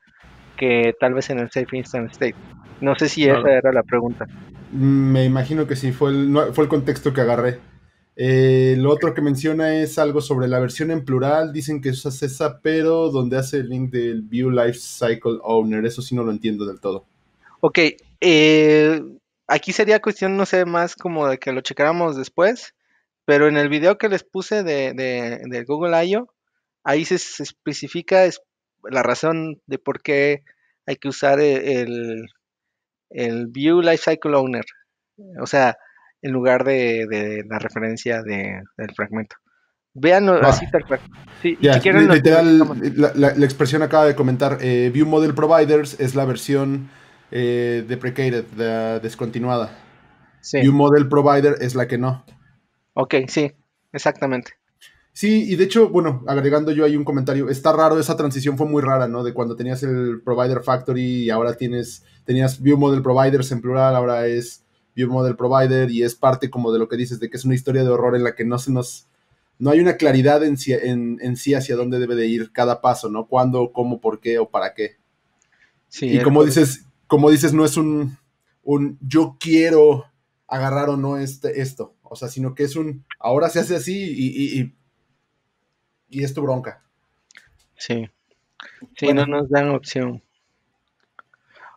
que tal vez en el Safe Instant State. No sé si esa era la pregunta. Me imagino que sí, fue el, fue el contexto que agarré. Eh, lo otro que menciona es algo sobre la versión en plural. Dicen que usas esa, pero donde hace el link del View Lifecycle Owner. Eso sí no lo entiendo del todo. Ok. Eh, aquí sería cuestión, no sé, más como de que lo checáramos después. Pero en el video que les puse de, Google I.O., ahí se, especifica la razón de por qué hay que usar el, el View Lifecycle Owner. O sea, en lugar de, la referencia del fragmento. Vean así Sí, la, expresión acaba de comentar, eh, View Model Providers es la versión eh, deprecated, descontinuada. View Model Provider es la que no. Ok, sí, exactamente. Sí, y de hecho, bueno, agregando yo ahí un comentario, está raro, esa transición fue muy rara, ¿no? De cuando tenías el Provider Factory y ahora tienes, tenías View Model Providers en plural, ahora es View Model Provider y es parte como de lo que dices, de que es una historia de horror en la que no se nos, no hay una claridad en sí, hacia dónde debe de ir cada paso, ¿no? ¿Cuándo, cómo, por qué o para qué? Sí, y como dices, como dices, no es un, un yo quiero agarrar o no este, esto, o sea, sino que es un ahora se hace así y, y, es tu bronca. Sí, sí, no nos dan opción.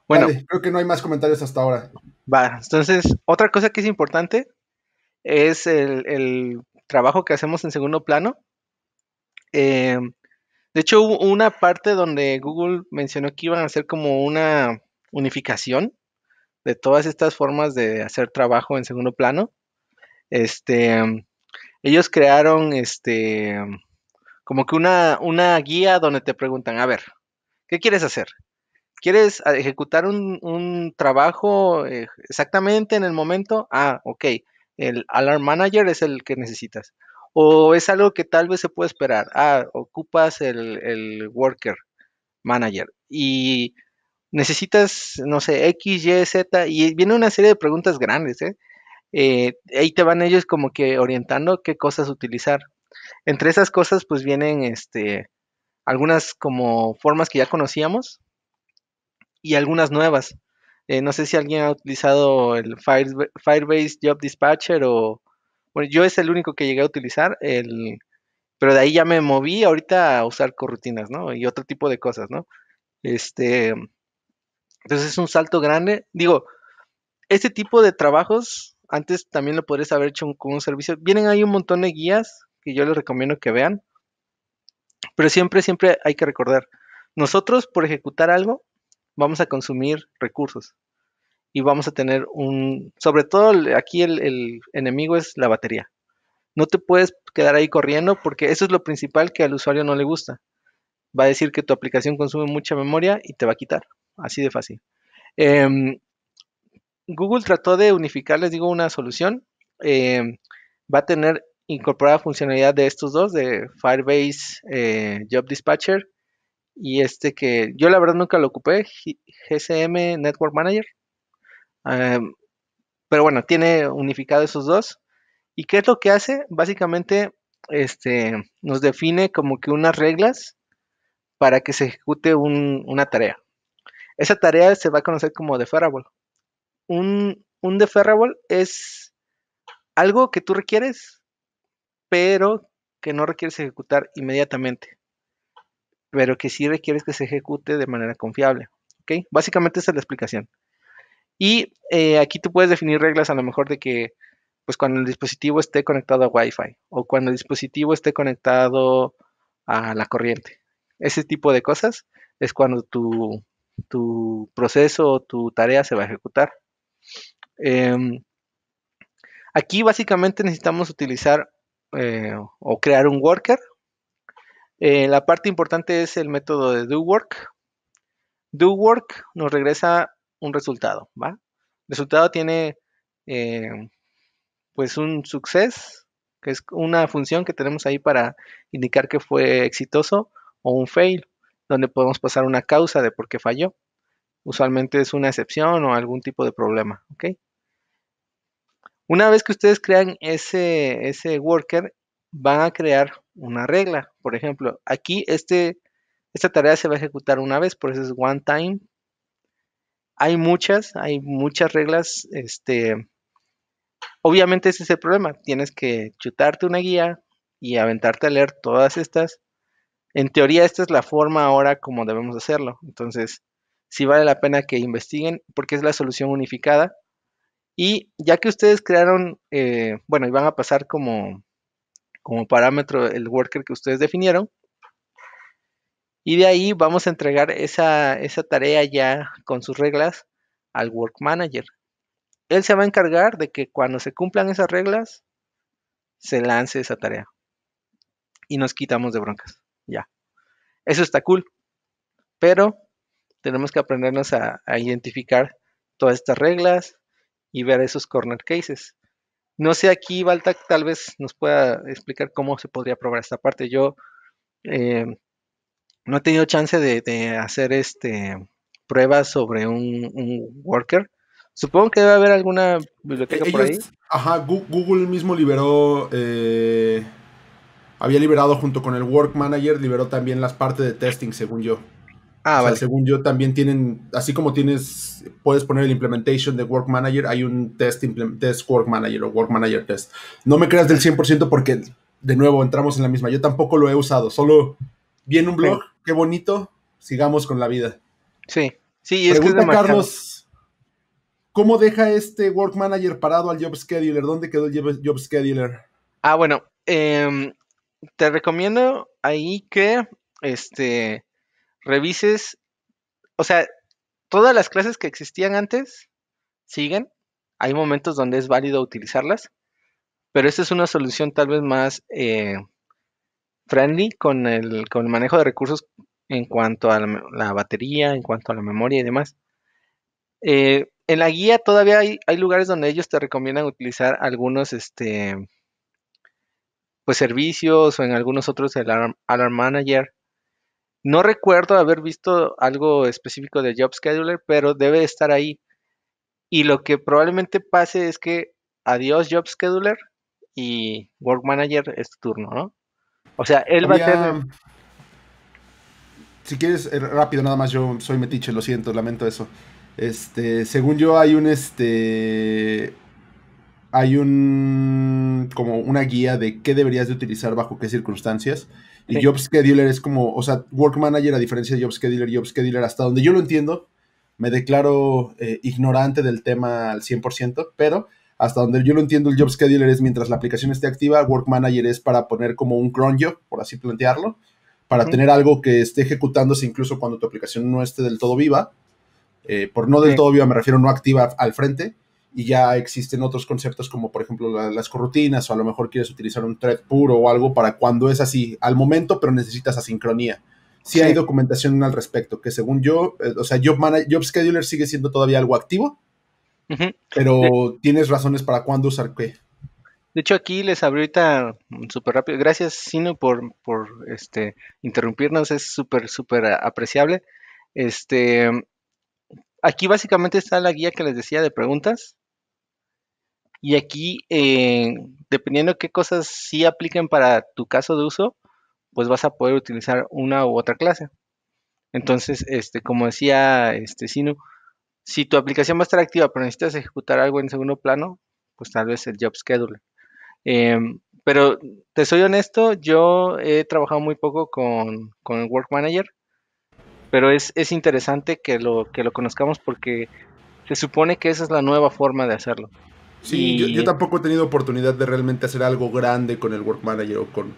Bueno, creo que no hay más comentarios hasta ahora. Va, entonces, otra cosa que es importante es el, trabajo que hacemos en segundo plano. Em, de hecho, hubo una parte donde Google mencionó que iban a hacer como una unificación de todas estas formas de hacer trabajo en segundo plano. Este, em, ellos crearon este, em, como que una, una guía donde te preguntan, a ver, ¿qué quieres hacer? ¿Quieres ah, ejecutar un, trabajo eh, exactamente en el momento? Ah, ok. El Alarm Manager es el que necesitas. O es algo que tal vez se puede esperar. Ah, ocupas el, Worker Manager. Y necesitas, no sé, X, Y, Z. Y viene una serie de preguntas grandes. ¿eh? Eh, ahí te van ellos como que orientando qué cosas utilizar. Entre esas cosas, pues vienen este, algunas como formas que ya conocíamos, y algunas nuevas. Eh, no sé si alguien ha utilizado el Firebase Job Dispatcher o... Bueno, yo es el único que llegué a utilizar, el, pero de ahí ya me moví ahorita a usar corrutinas, ¿no? Y otro tipo de cosas, ¿no? Este, entonces es un salto grande. Digo, este tipo de trabajos, antes también lo podrías haber hecho con un servicio. Vienen ahí un montón de guías que yo les recomiendo que vean, pero siempre, siempre hay que recordar, nosotros por ejecutar algo vamos a consumir recursos y vamos a tener un, sobre todo aquí el, enemigo es la batería. No te puedes quedar ahí corriendo porque eso es lo principal que al usuario no le gusta. Va a decir que tu aplicación consume mucha memoria y te va a quitar. Así de fácil. Em, Google trató de unificar, les digo, una solución. Em, va a tener incorporada funcionalidad de estos dos, de Firebase eh, Job Dispatcher y este que yo la verdad nunca lo ocupé, GSM Network Manager. Em, pero bueno, tiene unificado esos dos. ¿Y qué es lo que hace? Básicamente este, nos define como que unas reglas para que se ejecute un, una tarea. Esa tarea se va a conocer como deferrable. Un, un deferrable es algo que tú requieres, pero que no requieres ejecutar inmediatamente pero que sí requieres que se ejecute de manera confiable. ¿ok? Básicamente esa es la explicación. Y eh, aquí tú puedes definir reglas a lo mejor de que, pues cuando el dispositivo esté conectado a Wi-Fi o cuando el dispositivo esté conectado a la corriente. Ese tipo de cosas es cuando tu, tu proceso o tu tarea se va a ejecutar. Em, aquí básicamente necesitamos utilizar eh, o crear un worker eh, la parte importante es el método de do work. Do work nos regresa un resultado, ¿va? El resultado tiene eh, pues un success, que es una función que tenemos ahí para indicar que fue exitoso, o un fail, donde podemos pasar una causa de por qué falló. Usualmente es una excepción o algún tipo de problema, ¿ok? Una vez que ustedes crean ese, ese worker, van a crear una regla. Por ejemplo, aquí este, esta tarea se va a ejecutar una vez, por eso es one time. Hay muchas, hay muchas reglas. Este, obviamente ese es el problema. Tienes que chutarte una guía y aventarte a leer todas estas. En teoría esta es la forma ahora como debemos hacerlo. Entonces, sí vale la pena que investiguen porque es la solución unificada. Y ya que ustedes crearon, eh, bueno, y van a pasar como como parámetro el worker que ustedes definieron. Y de ahí vamos a entregar esa, tarea ya con sus reglas al work manager. Él se va a encargar de que cuando se cumplan esas reglas, se lance esa tarea. Y nos quitamos de broncas. Ya. Eso está cool. Pero tenemos que aprendernos a identificar todas estas reglas y ver esos corner cases. No sé, aquí Balta tal vez nos pueda explicar cómo se podría probar esta parte. Yo eh, no he tenido chance de, hacer este pruebas sobre un, worker. Supongo que debe haber alguna biblioteca por ahí. Ajá, Google mismo liberó. Eh, había liberado junto con el Work Manager, liberó también las partes de testing, según yo. Ah, o según yo también tienen, así como tienes, puedes poner el implementation de Work Manager, hay un test, test Work Manager o Work Manager Test. No me creas del 100% porque, de nuevo, entramos en la misma. Yo tampoco lo he usado, solo vi un blog, qué bonito, sigamos con la vida. Sí, sí, es que es Carlos, ¿cómo deja este Work Manager parado al Job Scheduler? ¿Dónde quedó el Job Scheduler? Ah, bueno, em, te recomiendo ahí que, este revises, o sea, todas las clases que existían antes siguen. Hay momentos donde es válido utilizarlas, pero esta es una solución tal vez más eh, friendly con el, con el manejo de recursos en cuanto a la, batería, en cuanto a la memoria y demás. Eh, en la guía todavía hay, lugares donde ellos te recomiendan utilizar algunos este, pues, servicios o en algunos otros el Alarm Manager no recuerdo haber visto algo específico de Job Scheduler, pero debe estar ahí. Y lo que probablemente pase es que adiós Job Scheduler y Work Manager es tu turno, ¿no? O sea, él va a ser... Si quieres, eh, rápido, nada más, yo soy metiche, lo siento, lamento eso. Este, según yo hay un este hay un como una guía de qué deberías de utilizar bajo qué circunstancias y Job Scheduler es como, o sea, Work Manager a diferencia de Job Scheduler, Job Scheduler, hasta donde yo lo entiendo, me declaro eh, ignorante del tema al 100%, pero hasta donde yo lo entiendo, el Job Scheduler es mientras la aplicación esté activa, Work Manager es para poner como un cron job, por así plantearlo, para tener algo que esté ejecutándose incluso cuando tu aplicación no esté del todo viva. Eh, por no del todo viva me refiero no activa al frente y ya existen otros conceptos como por ejemplo las corrutinas o a lo mejor quieres utilizar un thread puro o algo para cuando es así al momento, pero necesitas asincronía. Sí, hay documentación al respecto, que según yo, eh, o sea, Job, Job, Scheduler sigue siendo todavía algo activo, pero tienes razones para cuándo usar qué. De hecho, aquí les abro ahorita súper rápido. Gracias, Sino, por, por este, interrumpirnos. Es súper, súper apreciable. Este, aquí básicamente está la guía que les decía de preguntas. Y aquí, eh, dependiendo qué cosas sí apliquen para tu caso de uso, pues vas a poder utilizar una u otra clase. Entonces, este, como decía este Sinu, si tu aplicación va a estar activa, pero necesitas ejecutar algo en segundo plano, pues tal vez el job scheduler. Em, pero te soy honesto, yo he trabajado muy poco con, el Work Manager, pero es, es, interesante que lo, que lo conozcamos porque se supone que esa es la nueva forma de hacerlo. Sí, yo, tampoco he tenido oportunidad de realmente hacer algo grande con el Work Manager o con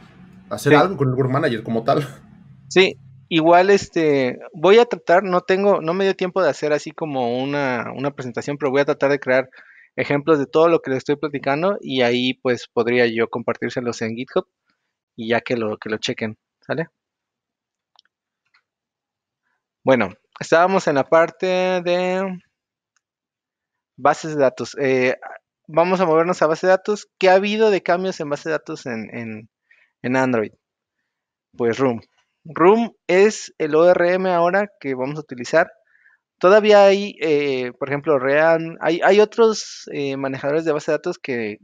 hacer algo con el Work Manager como tal. Sí, igual este voy a tratar, no tengo, no me dio tiempo de hacer así como una, una presentación, pero voy a tratar de crear ejemplos de todo lo que les estoy platicando y ahí pues podría yo compartírselos en GitHub y ya que lo, que lo chequen, ¿sale? Bueno, estábamos en la parte de bases de datos. Eh, vamos a movernos a base de datos. ¿Qué ha habido de cambios en base de datos en, Android? Pues Room. Room es el ORM ahora que vamos a utilizar. Todavía hay, eh, por ejemplo, Rean, hay, otros eh, manejadores de base de datos que,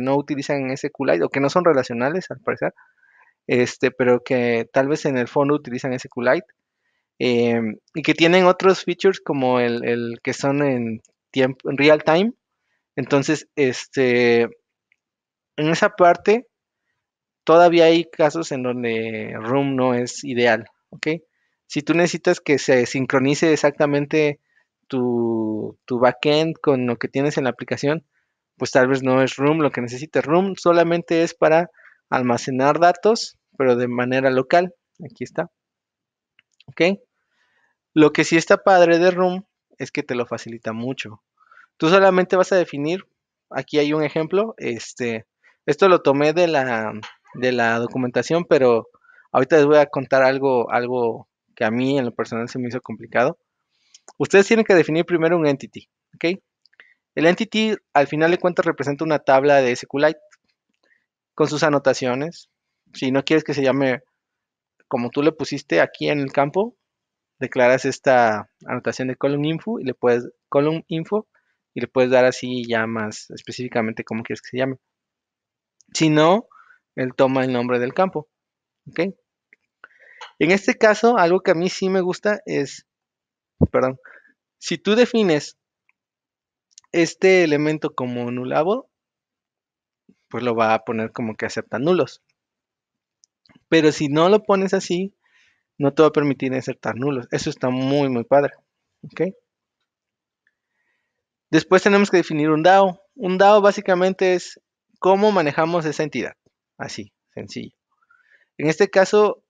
no utilizan SQLite, o que no son relacionales al parecer, este, pero que tal vez en el fondo utilizan SQLite, eh, y que tienen otros features como el, el que son en, tiempo, en real time entonces, este, en esa parte, todavía hay casos en donde Room no es ideal, ¿ok? Si tú necesitas que se sincronice exactamente tu, tu backend con lo que tienes en la aplicación, pues tal vez no es Room lo que necesites. Room solamente es para almacenar datos, pero de manera local. Aquí está. ¿Ok? Lo que sí está padre de Room es que te lo facilita mucho. Tú solamente vas a definir, aquí hay un ejemplo, este, esto lo tomé de la, de la documentación, pero ahorita les voy a contar algo, algo que a mí en lo personal se me hizo complicado. Ustedes tienen que definir primero un entity, ¿ok? El entity al final de cuentas representa una tabla de SQLite con sus anotaciones. Si no quieres que se llame como tú le pusiste aquí en el campo, declaras esta anotación de column info y le puedes column info y le puedes dar así ya más específicamente cómo quieres que se llame. Si no, él toma el nombre del campo. ¿Ok? En este caso, algo que a mí sí me gusta es, perdón, si tú defines este elemento como nulable, pues lo va a poner como que acepta nulos. Pero si no lo pones así, no te va a permitir aceptar nulos. Eso está muy, muy padre. ¿Ok? Después tenemos que definir un DAO. Un DAO básicamente es cómo manejamos esa entidad. Así, sencillo. En este caso,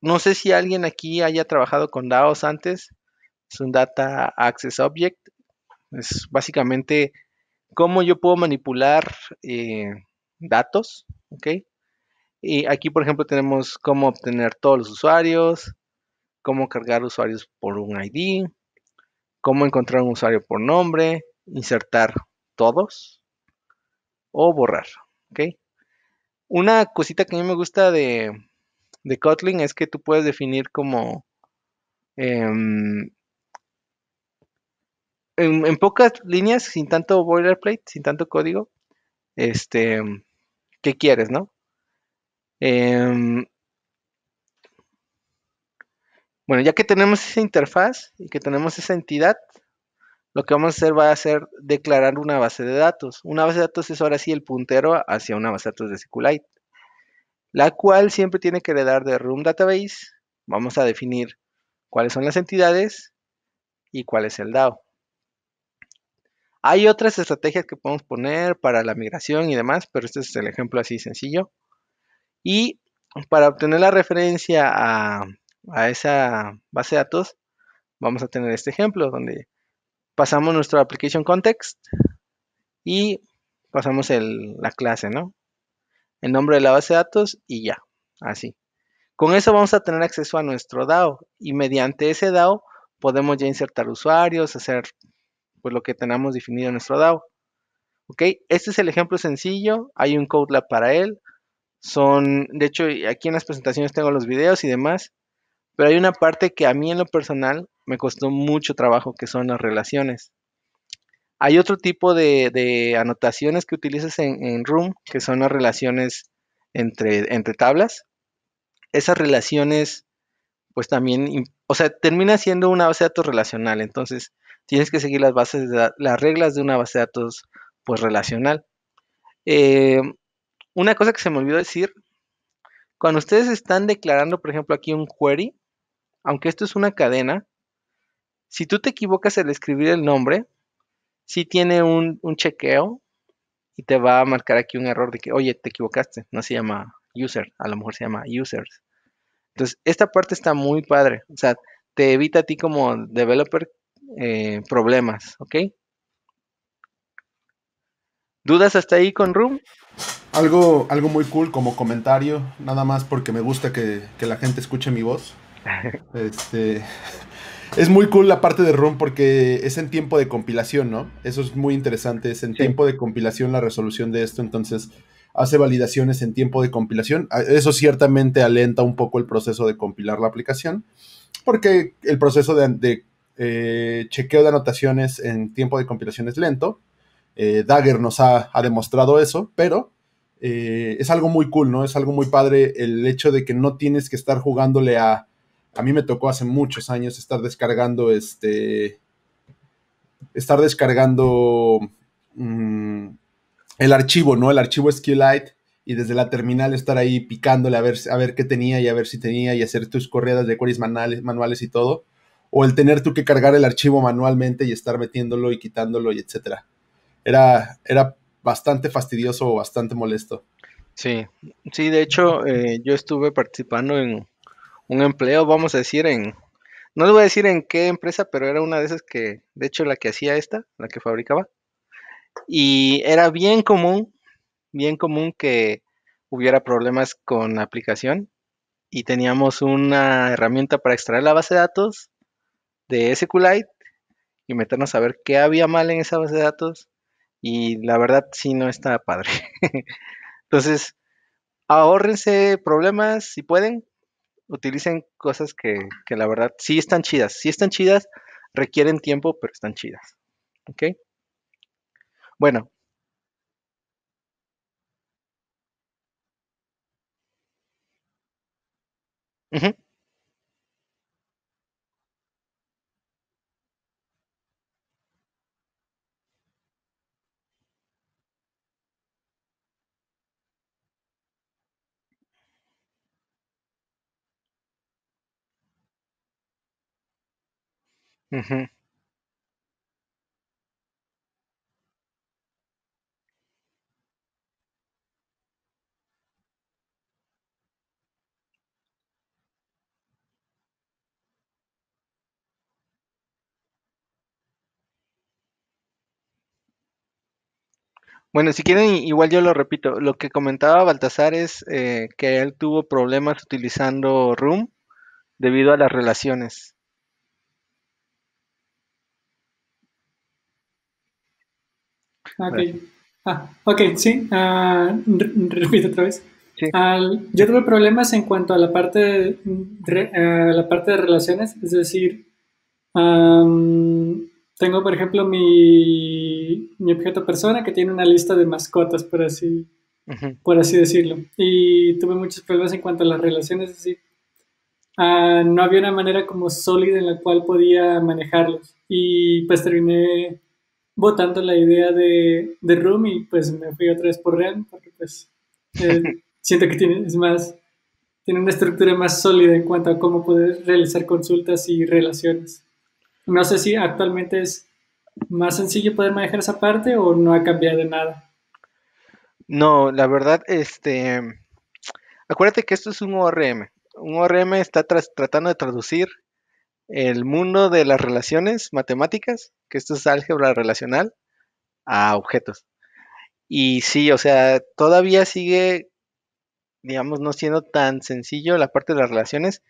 no sé si alguien aquí haya trabajado con DAOs antes. Es un Data Access Object. Es básicamente cómo yo puedo manipular eh, datos. ok Y aquí, por ejemplo, tenemos cómo obtener todos los usuarios, cómo cargar usuarios por un ID, cómo encontrar un usuario por nombre, insertar todos o borrar, ¿ok? Una cosita que a mí me gusta de, de Kotlin es que tú puedes definir como... Em, en, pocas líneas, sin tanto boilerplate, sin tanto código, este, ¿qué quieres, no? Em, bueno, ya que tenemos esa interfaz y que tenemos esa entidad, lo que vamos a hacer va a ser declarar una base de datos. Una base de datos es ahora sí el puntero hacia una base de datos de SQLite, la cual siempre tiene que heredar de Room Database. Vamos a definir cuáles son las entidades y cuál es el DAO. Hay otras estrategias que podemos poner para la migración y demás, pero este es el ejemplo así sencillo. Y para obtener la referencia a, a esa base de datos, vamos a tener este ejemplo donde pasamos nuestro application context y pasamos la clase, ¿no? El nombre de la base de datos y ya, así. Con eso vamos a tener acceso a nuestro DAO y mediante ese DAO podemos ya insertar usuarios, hacer pues lo que tenemos definido en nuestro DAO. ¿Ok? Este es el ejemplo sencillo, hay un CodeLab para él. Son, de hecho, aquí en las presentaciones tengo los videos y demás. Pero hay una parte que a mí en lo personal me costó mucho trabajo, que son las relaciones. Hay otro tipo de, anotaciones que utilizas en, Room, que son las relaciones entre, tablas. Esas relaciones, pues también, o sea, termina siendo una base de datos relacional. Entonces, tienes que seguir las bases, de, las reglas de una base de datos, pues relacional. Eh, una cosa que se me olvidó decir, cuando ustedes están declarando, por ejemplo, aquí un query, aunque esto es una cadena, si tú te equivocas al escribir el nombre, sí tiene un, chequeo y te va a marcar aquí un error de que, oye, te equivocaste, no se llama user, a lo mejor se llama users. Entonces, esta parte está muy padre, o sea, te evita a ti como developer eh, problemas, ¿ok? ¿Dudas hasta ahí con Room? Algo, algo muy cool como comentario, nada más porque me gusta que la gente escuche mi voz este. Es muy cool la parte de Room porque es en tiempo de compilación, ¿no? Eso es muy interesante. Es en tiempo de compilación la resolución de esto. Entonces, hace validaciones en tiempo de compilación. Ah, eso ciertamente alenta un poco el proceso de compilar la aplicación, porque el proceso de, eh, chequeo de anotaciones en tiempo de compilación es lento. Eh, Dagger nos ha, demostrado eso, pero eh, es algo muy cool, ¿no? Es algo muy padre el hecho de que no tienes que estar jugándole a a mí me tocó hace muchos años estar descargando este. Estar descargando mm, el archivo, ¿no? El archivo SQLite y desde la terminal estar ahí picándole a ver, a ver qué tenía y a ver si tenía y hacer tus correadas de queries manuales, y todo. O el tener tú que cargar el archivo manualmente y estar metiéndolo y quitándolo y etcétera. Era, era bastante fastidioso o bastante molesto. Sí, sí, de hecho eh, yo estuve participando en, un empleo, vamos a decir, en, no les voy a decir en qué empresa, pero era una de esas que, de hecho, la que hacía esta, la que fabricaba. Y era bien común, bien común que hubiera problemas con la aplicación y teníamos una herramienta para extraer la base de datos de SQLite y meternos a ver qué había mal en esa base de datos y la verdad sí no está padre. (laughs) Entonces, ahorrense problemas si pueden, utilicen cosas que, la verdad sí están chidas. Sí están chidas, requieren tiempo, pero están chidas. ¿Ok? Bueno. Bueno, si quieren, igual yo lo repito. Lo que comentaba Baltasar es, eh, que él tuvo problemas utilizando Room debido a las relaciones. Okay. Ah, ok, sí, uh, ah, repito otra vez. yo tuve problemas en cuanto a la parte eh, de, relaciones, es decir, tengo por ejemplo mi, objeto persona que tiene una lista de mascotas, por así, por así decirlo, y tuve muchos problemas en cuanto a las relaciones, es decir, ah, no había una manera como sólida en la cual podía manejarlos y pues terminé votando la idea de, de Room y pues me fui otra vez por Realm, porque pues eh, (laughs) siento que tiene, más, tiene una estructura más sólida en cuanto a cómo poder realizar consultas y relaciones. No sé si actualmente es más sencillo poder manejar esa parte o no ha cambiado nada. No, la verdad, este, acuérdate que esto es un ORM. Un ORM está tratando de traducir el mundo de las relaciones matemáticas, que esto es álgebra relacional, a objetos. Y sí, o sea, todavía sigue, digamos, no siendo tan sencillo la parte de las relaciones,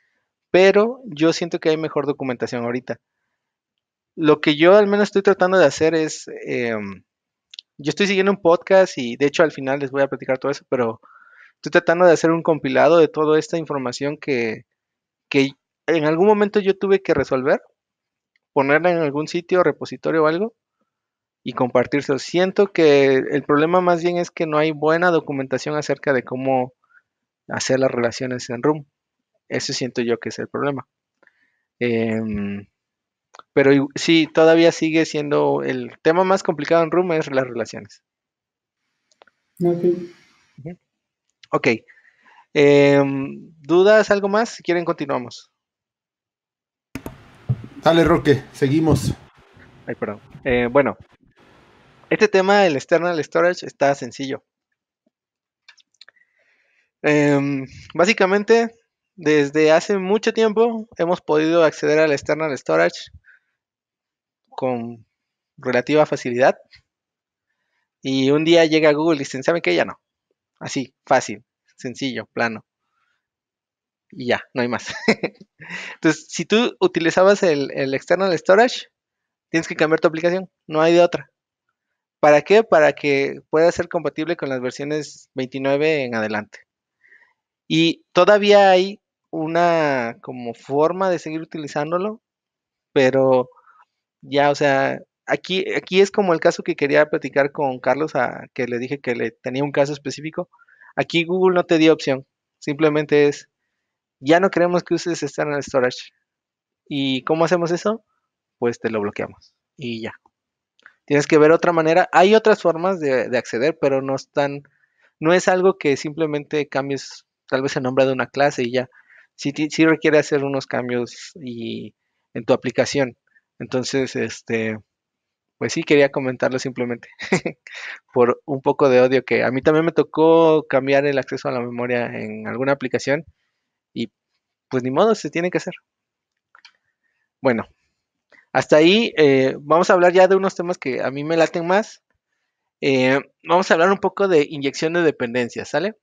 pero yo siento que hay mejor documentación ahorita. Lo que yo al menos estoy tratando de hacer es, em, yo estoy siguiendo un podcast y de hecho al final les voy a platicar todo eso, pero estoy tratando de hacer un compilado de toda esta información que, que en algún momento yo tuve que resolver, ponerla en algún sitio, repositorio o algo, y compartirse. Siento que el problema más bien es que no hay buena documentación acerca de cómo hacer las relaciones en Room. Eso siento yo que es el problema. Em, pero sí, todavía sigue siendo el tema más complicado en Room es las relaciones. Ok. Em, ¿Dudas? ¿Algo más? Si quieren, continuamos. Dale, Roque, seguimos. Ay, perdón. Eh, bueno, este tema del external storage está sencillo. Em, básicamente, desde hace mucho tiempo hemos podido acceder al external storage con relativa facilidad. Y un día llega Google y dicen, ¿saben qué? Ya no. Así, fácil, sencillo, plano y ya, no hay más. (laughs) Entonces, si tú utilizabas el, external storage, tienes que cambiar tu aplicación, no hay de otra. ¿Para qué? Para que pueda ser compatible con las versiones 29 en adelante. Y todavía hay una como forma de seguir utilizándolo, pero ya, o sea, aquí, aquí es como el caso que quería platicar con Carlos, a, que le dije que le tenía un caso específico. Aquí Google no te dio opción, simplemente es ya no queremos que uses el storage. ¿Y cómo hacemos eso? Pues te lo bloqueamos y ya. Tienes que ver otra manera. Hay otras formas de, acceder, pero no están, no es algo que simplemente cambies tal vez el nombre de una clase y ya. Sí, requiere hacer unos cambios en tu aplicación. Entonces, este, pues sí, quería comentarlo simplemente (laughs) por un poco de odio que a mí también me tocó cambiar el acceso a la memoria en alguna aplicación pues ni modo, se tiene que hacer. Bueno, hasta ahí eh, vamos a hablar ya de unos temas que a mí me laten más. Eh, vamos a hablar un poco de inyección de dependencias, ¿sale?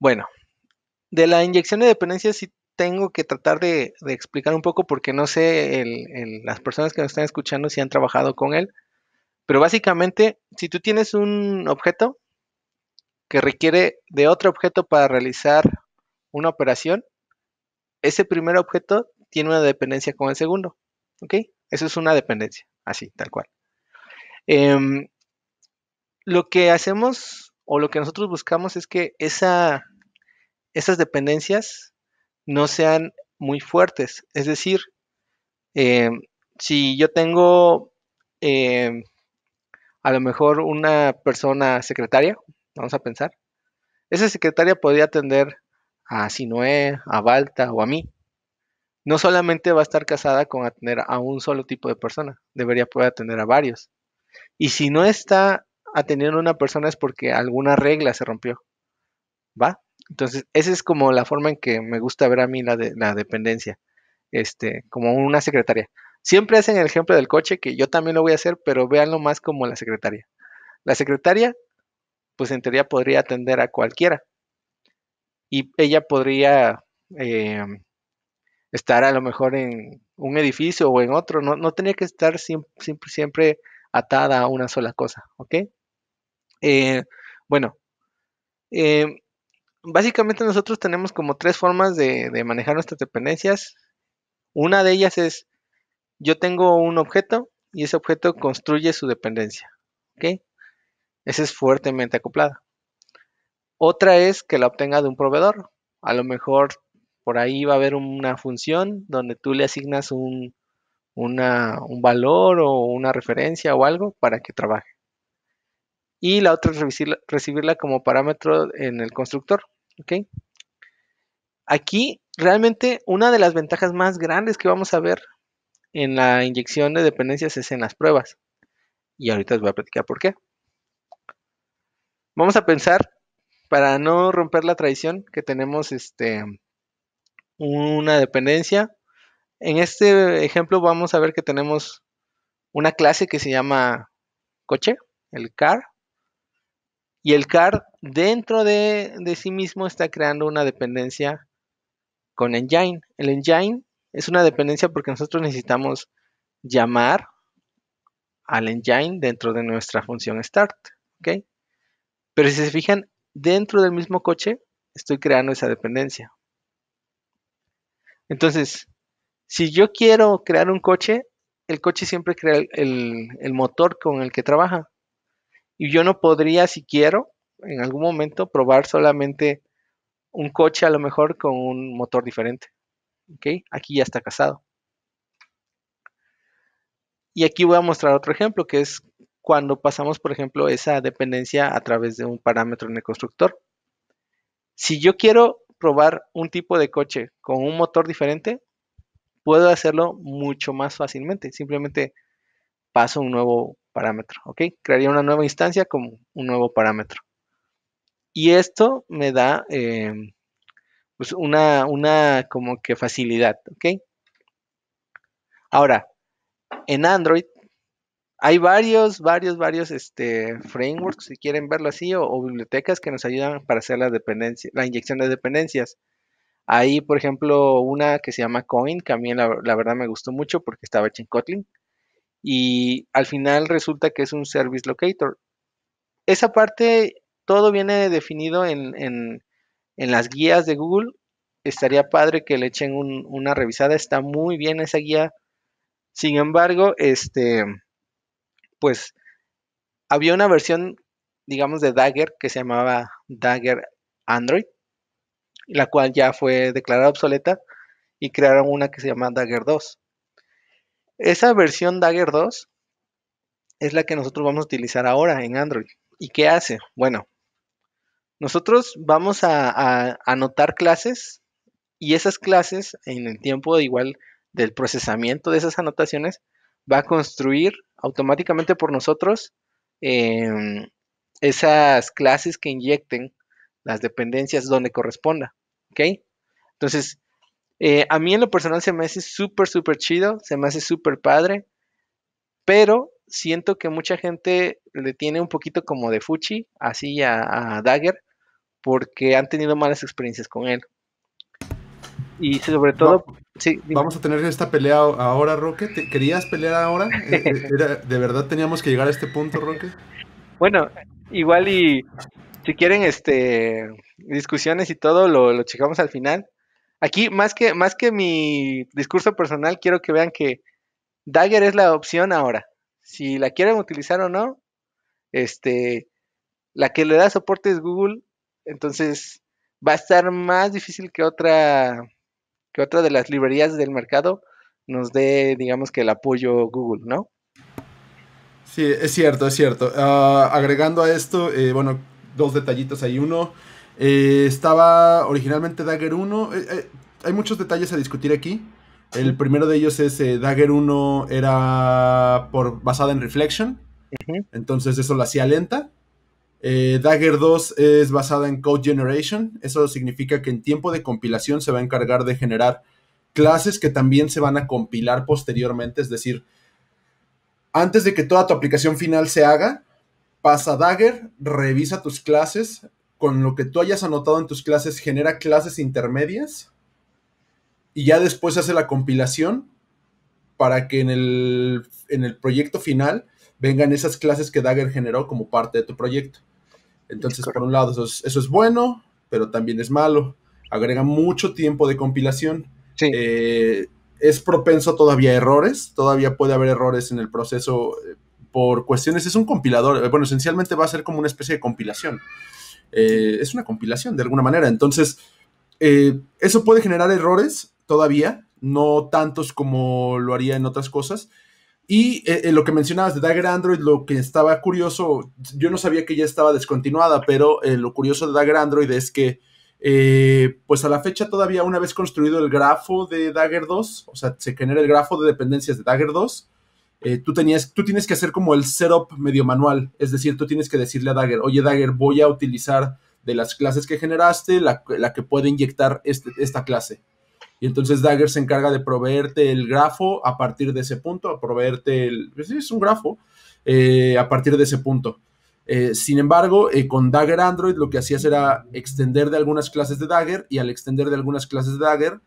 Bueno, de la inyección de dependencias sí tengo que tratar de, explicar un poco porque no sé las personas que nos están escuchando si han trabajado con él. Pero básicamente, si tú tienes un objeto que requiere de otro objeto para realizar una operación, ese primer objeto tiene una dependencia con el segundo. ¿Ok? Eso es una dependencia, así, tal cual. Em, lo que hacemos o lo que nosotros buscamos es que esa, esas dependencias no sean muy fuertes. Es decir, em, si yo tengo em, a lo mejor una persona secretaria, vamos a pensar, esa secretaria podría atender a Sinoé, a Balta o a mí, no solamente va a estar casada con atender a un solo tipo de persona, debería poder atender a varios. Y si no está atendiendo a una persona es porque alguna regla se rompió. ¿Va? Entonces, esa es como la forma en que me gusta ver a mí la, de, la dependencia, este, como una secretaria. Siempre hacen el ejemplo del coche, que yo también lo voy a hacer, pero véanlo más como la secretaria. La secretaria, pues en teoría podría atender a cualquiera, y ella podría eh, estar a lo mejor en un edificio o en otro, no, tenía que estar siempre, siempre, atada a una sola cosa, ¿ok? Eh, bueno, eh, básicamente nosotros tenemos como tres formas de, de manejar nuestras dependencias. Una de ellas es, yo tengo un objeto y ese objeto construye su dependencia, ¿ok? Esa es fuertemente acoplada. Otra es que la obtenga de un proveedor. A lo mejor por ahí va a haber una función donde tú le asignas un, valor o una referencia o algo para que trabaje. Y la otra es recibirla, como parámetro en el constructor. Aquí realmente una de las ventajas más grandes que vamos a ver en la inyección de dependencias es en las pruebas. Y ahorita les voy a platicar por qué. Vamos a pensar para no romper la tradición que tenemos este, una dependencia. En este ejemplo vamos a ver que tenemos una clase que se llama coche, el car, y el car dentro de, sí mismo está creando una dependencia con engine. El engine es una dependencia porque nosotros necesitamos llamar al engine dentro de nuestra función start. ¿okay? Pero si se fijan, dentro del mismo coche, estoy creando esa dependencia. Entonces, si yo quiero crear un coche, el coche siempre crea el, motor con el que trabaja. Y yo no podría, si quiero, en algún momento probar solamente un coche a lo mejor con un motor diferente. ¿Ok? Aquí ya está casado. Y aquí voy a mostrar otro ejemplo que es cuando pasamos, por ejemplo, esa dependencia a través de un parámetro en el constructor. Si yo quiero probar un tipo de coche con un motor diferente, puedo hacerlo mucho más fácilmente. Simplemente paso un nuevo parámetro, ¿ok? Crearía una nueva instancia con un nuevo parámetro. Y esto me da em, pues una, una como que facilidad, ¿ok? Ahora, en Android hay varios, varios, varios este, frameworks, si quieren verlo así, o, bibliotecas que nos ayudan para hacer la, dependencia, la inyección de dependencias. Hay, por ejemplo, una que se llama Coin, que a mí la, verdad me gustó mucho porque estaba hecha en Kotlin. Y al final resulta que es un service locator. Esa parte, todo viene definido en, las guías de Google. Estaría padre que le echen una revisada. Está muy bien esa guía. Sin embargo, este pues había una versión, digamos, de Dagger que se llamaba Dagger Android, la cual ya fue declarada obsoleta y crearon una que se llama Dagger 2. Esa versión Dagger 2 es la que nosotros vamos a utilizar ahora en Android. ¿Y qué hace? Bueno, nosotros vamos a, a anotar clases y esas clases en el tiempo igual del procesamiento de esas anotaciones va a construir automáticamente por nosotros em, esas clases que inyecten las dependencias donde corresponda. ¿Ok? Entonces, eh, a mí en lo personal se me hace súper, súper chido, se me hace súper padre, pero siento que mucha gente le tiene un poquito como de fuchi, así a, Dagger, porque han tenido malas experiencias con él. Y sobre todo... Vamos a tener esta pelea ahora, Roque. ¿Querías pelear ahora? Eh, eh, (laughs) ¿De verdad teníamos que llegar a este punto, Roque? Bueno, igual y si quieren este discusiones y todo, lo, lo checamos al final. Aquí, más que, más que mi discurso personal, quiero que vean que Dagger es la opción ahora. Si la quieren utilizar o no, este, la que le da soporte es Google, entonces va a estar más difícil que otra que otra de las librerías del mercado nos dé, digamos que el apoyo Google, ¿no? Sí, es cierto, es cierto. Ah, agregando a esto, eh, bueno, dos detallitos ahí. Uno, eh, estaba originalmente Dagger 1. Eh, hay muchos detalles a discutir aquí. El primero de ellos es Dagger 1 era por, basada en Reflection. Entonces eso lo hacía lenta. Eh, Dagger 2 es basada en Code Generation. Eso significa que en tiempo de compilación se va a encargar de generar clases que también se van a compilar posteriormente. Es decir, antes de que toda tu aplicación final se haga, pasa Dagger, revisa tus clases. Con lo que tú hayas anotado en tus clases, genera clases intermedias. Y ya después hace la compilación para que en el, en el proyecto final vengan esas clases que Dagger generó como parte de tu proyecto. Entonces, por un lado, eso es, bueno, pero también es malo. Agrega mucho tiempo de compilación. Eh, es propenso todavía a errores, todavía puede haber errores en el proceso eh, por cuestiones, es un compilador, eh, bueno, esencialmente va a ser como una especie de compilación. es una compilación de alguna manera, entonces eso puede generar errores todavía, no tantos como lo haría en otras cosas, y eh, eh, lo que mencionabas de Dagger Android, lo que estaba curioso, yo no sabía que ya estaba descontinuada, pero eh, lo curioso de Dagger Android es que, pues a la fecha todavía una vez construido el grafo de Dagger 2, o sea, se genera el grafo de dependencias de Dagger 2, tú, tenías, tú tienes que hacer como el setup medio manual, es decir, tú tienes que decirle a Dagger, oye Dagger, voy a utilizar de las clases que generaste la, que puede inyectar este, esta clase. Y entonces Dagger se encarga de proveerte el grafo a partir de ese punto, a proveerte el... Pues sí, es un grafo, eh, a partir de ese punto. Eh, sin embargo, eh, con Dagger Android lo que hacías era extender de algunas clases de Dagger y al extender de algunas clases de Dagger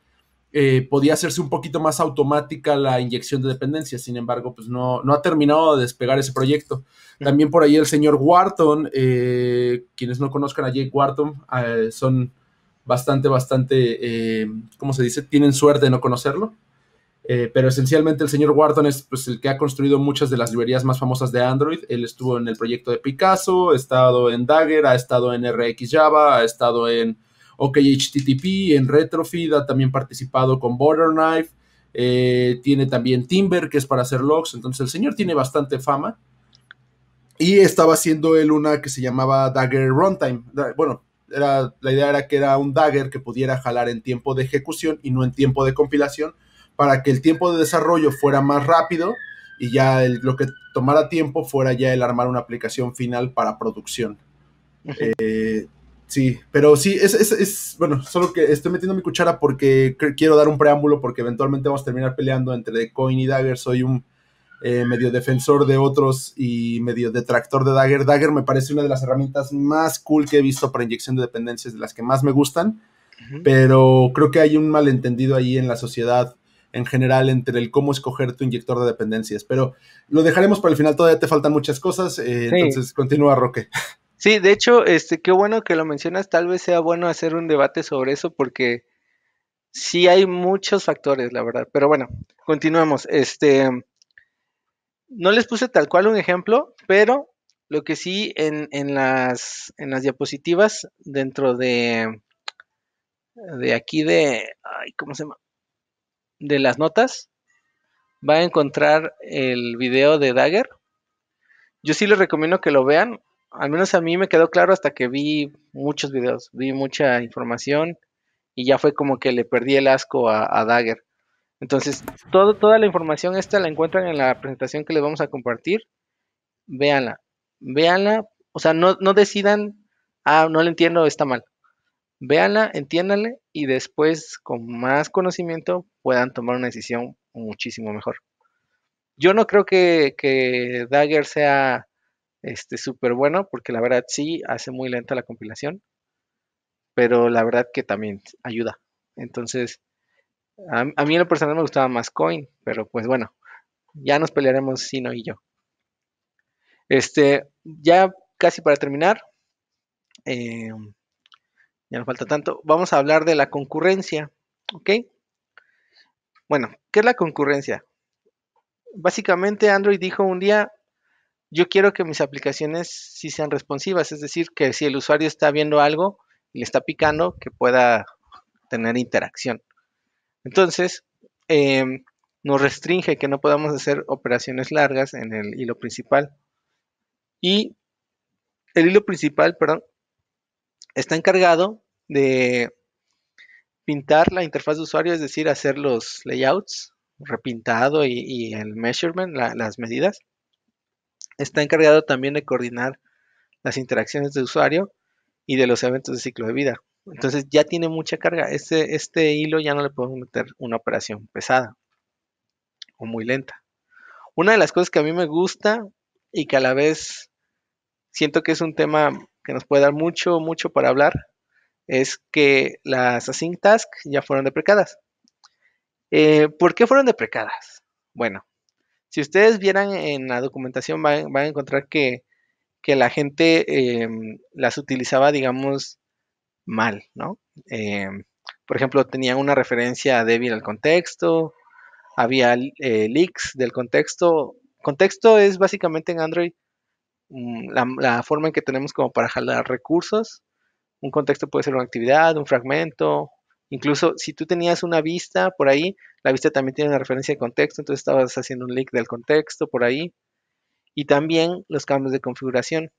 podía hacerse un poquito más automática la inyección de dependencias. Sin embargo, pues no, no ha terminado de despegar ese proyecto. También por ahí el señor Wharton, quienes no conozcan a Jake Wharton, son bastante, bastante, eh, ¿cómo se dice? Tienen suerte de no conocerlo. Eh, pero esencialmente el señor Wharton es pues, el que ha construido muchas de las librerías más famosas de Android. Él estuvo en el proyecto de Picasso, ha estado en Dagger, ha estado en RX Java, ha estado en OKHTTP, en Retrofit ha también participado con Borderknife. Knife, eh, tiene también Timber, que es para hacer logs. Entonces el señor tiene bastante fama. Y estaba haciendo él una que se llamaba Dagger Runtime. Bueno, la idea era que era un dagger que pudiera jalar en tiempo de ejecución y no en tiempo de compilación, para que el tiempo de desarrollo fuera más rápido y ya lo que tomara tiempo fuera ya el armar una aplicación final para producción. Eh, sí, pero sí, es, es, bueno, solo que estoy metiendo mi cuchara porque quiero dar un preámbulo porque eventualmente vamos a terminar peleando entre Coin y Dagger, soy un eh, medio defensor de otros y medio detractor de Dagger. Dagger me parece una de las herramientas más cool que he visto para inyección de dependencias, de las que más me gustan, pero creo que hay un malentendido ahí en la sociedad en general entre el cómo escoger tu inyector de dependencias, pero lo dejaremos para el final, todavía te faltan muchas cosas, eh, entonces continúa Roque. Sí, de hecho, este, qué bueno que lo mencionas, tal vez sea bueno hacer un debate sobre eso porque sí hay muchos factores, la verdad, pero bueno, continuemos. Este, no les puse tal cual un ejemplo, pero lo que sí en, las, diapositivas dentro de, de aquí de, ¿cómo se llama? De las notas, va a encontrar el video de Dagger. Yo sí les recomiendo que lo vean. Al menos a mí me quedó claro hasta que vi muchos videos, vi mucha información y ya fue como que le perdí el asco a Dagger. Entonces, todo, toda la información esta la encuentran en la presentación que les vamos a compartir. Véanla, véanla, o sea, no, no decidan, ah, no la entiendo, está mal. Véanla, entiéndanle y después con más conocimiento puedan tomar una decisión muchísimo mejor. Yo no creo que, Dagger sea este súper bueno, porque la verdad sí hace muy lenta la compilación, pero la verdad que también ayuda. Entonces, a, mí en lo personal me gustaba más Coin, pero pues bueno, ya nos pelearemos Sino y yo. Este, ya casi para terminar, eh, ya no falta tanto, vamos a hablar de la concurrencia, ¿ok? Bueno, ¿qué es la concurrencia? Básicamente Android dijo un día, yo quiero que mis aplicaciones sí sean responsivas, es decir, que si el usuario está viendo algo y le está picando, que pueda tener interacción. Entonces, em, nos restringe que no podamos hacer operaciones largas en el hilo principal. Y el hilo principal, perdón, está encargado de pintar la interfaz de usuario, es decir, hacer los layouts, repintado y, el measurement, las medidas. Está encargado también de coordinar las interacciones de usuario y de los eventos de ciclo de vida. Entonces ya tiene mucha carga. Este, este hilo ya no le podemos meter una operación pesada o muy lenta. Una de las cosas que a mí me gusta y que a la vez siento que es un tema que nos puede dar mucho, mucho para hablar, es que las async ya fueron deprecadas. Eh, ¿Por qué fueron deprecadas? Bueno, si ustedes vieran en la documentación van, a encontrar que, la gente em, las utilizaba, digamos, mal, ¿no? Eh, por ejemplo, tenía una referencia débil al contexto, había eh, leaks del contexto. Contexto es básicamente en Android mm, la, la, forma en que tenemos como para jalar recursos. Un contexto puede ser una actividad, un fragmento. Incluso si tú tenías una vista por ahí, la vista también tiene una referencia de contexto, entonces estabas haciendo un leak del contexto por ahí. Y también los cambios de configuración.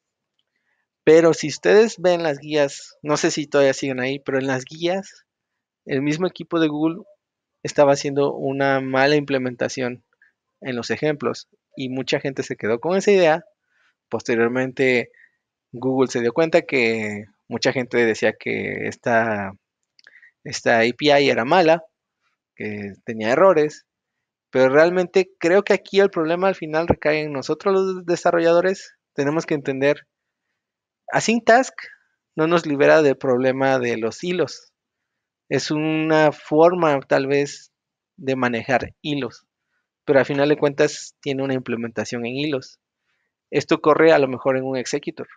Pero si ustedes ven las guías, no sé si todavía siguen ahí, pero en las guías, el mismo equipo de Google estaba haciendo una mala implementación en los ejemplos y mucha gente se quedó con esa idea. Posteriormente, Google se dio cuenta que mucha gente decía que esta, esta API era mala, que tenía errores, pero realmente creo que aquí el problema al final recae en nosotros los desarrolladores. Tenemos que entender Async Task no nos libera del problema de los hilos. Es una forma tal vez de manejar hilos, pero al final de cuentas tiene una implementación en hilos. Esto corre a lo mejor en un executor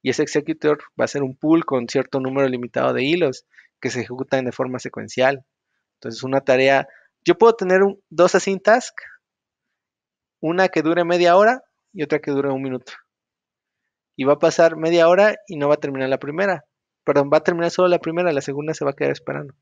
y ese executor va a ser un pool con cierto número limitado de hilos que se ejecutan de forma secuencial. Entonces una tarea, yo puedo tener dos async una que dure media hora y otra que dure un minuto y va a pasar media hora y no va a terminar la primera. Perdón, va a terminar solo la primera, la segunda se va a quedar esperando.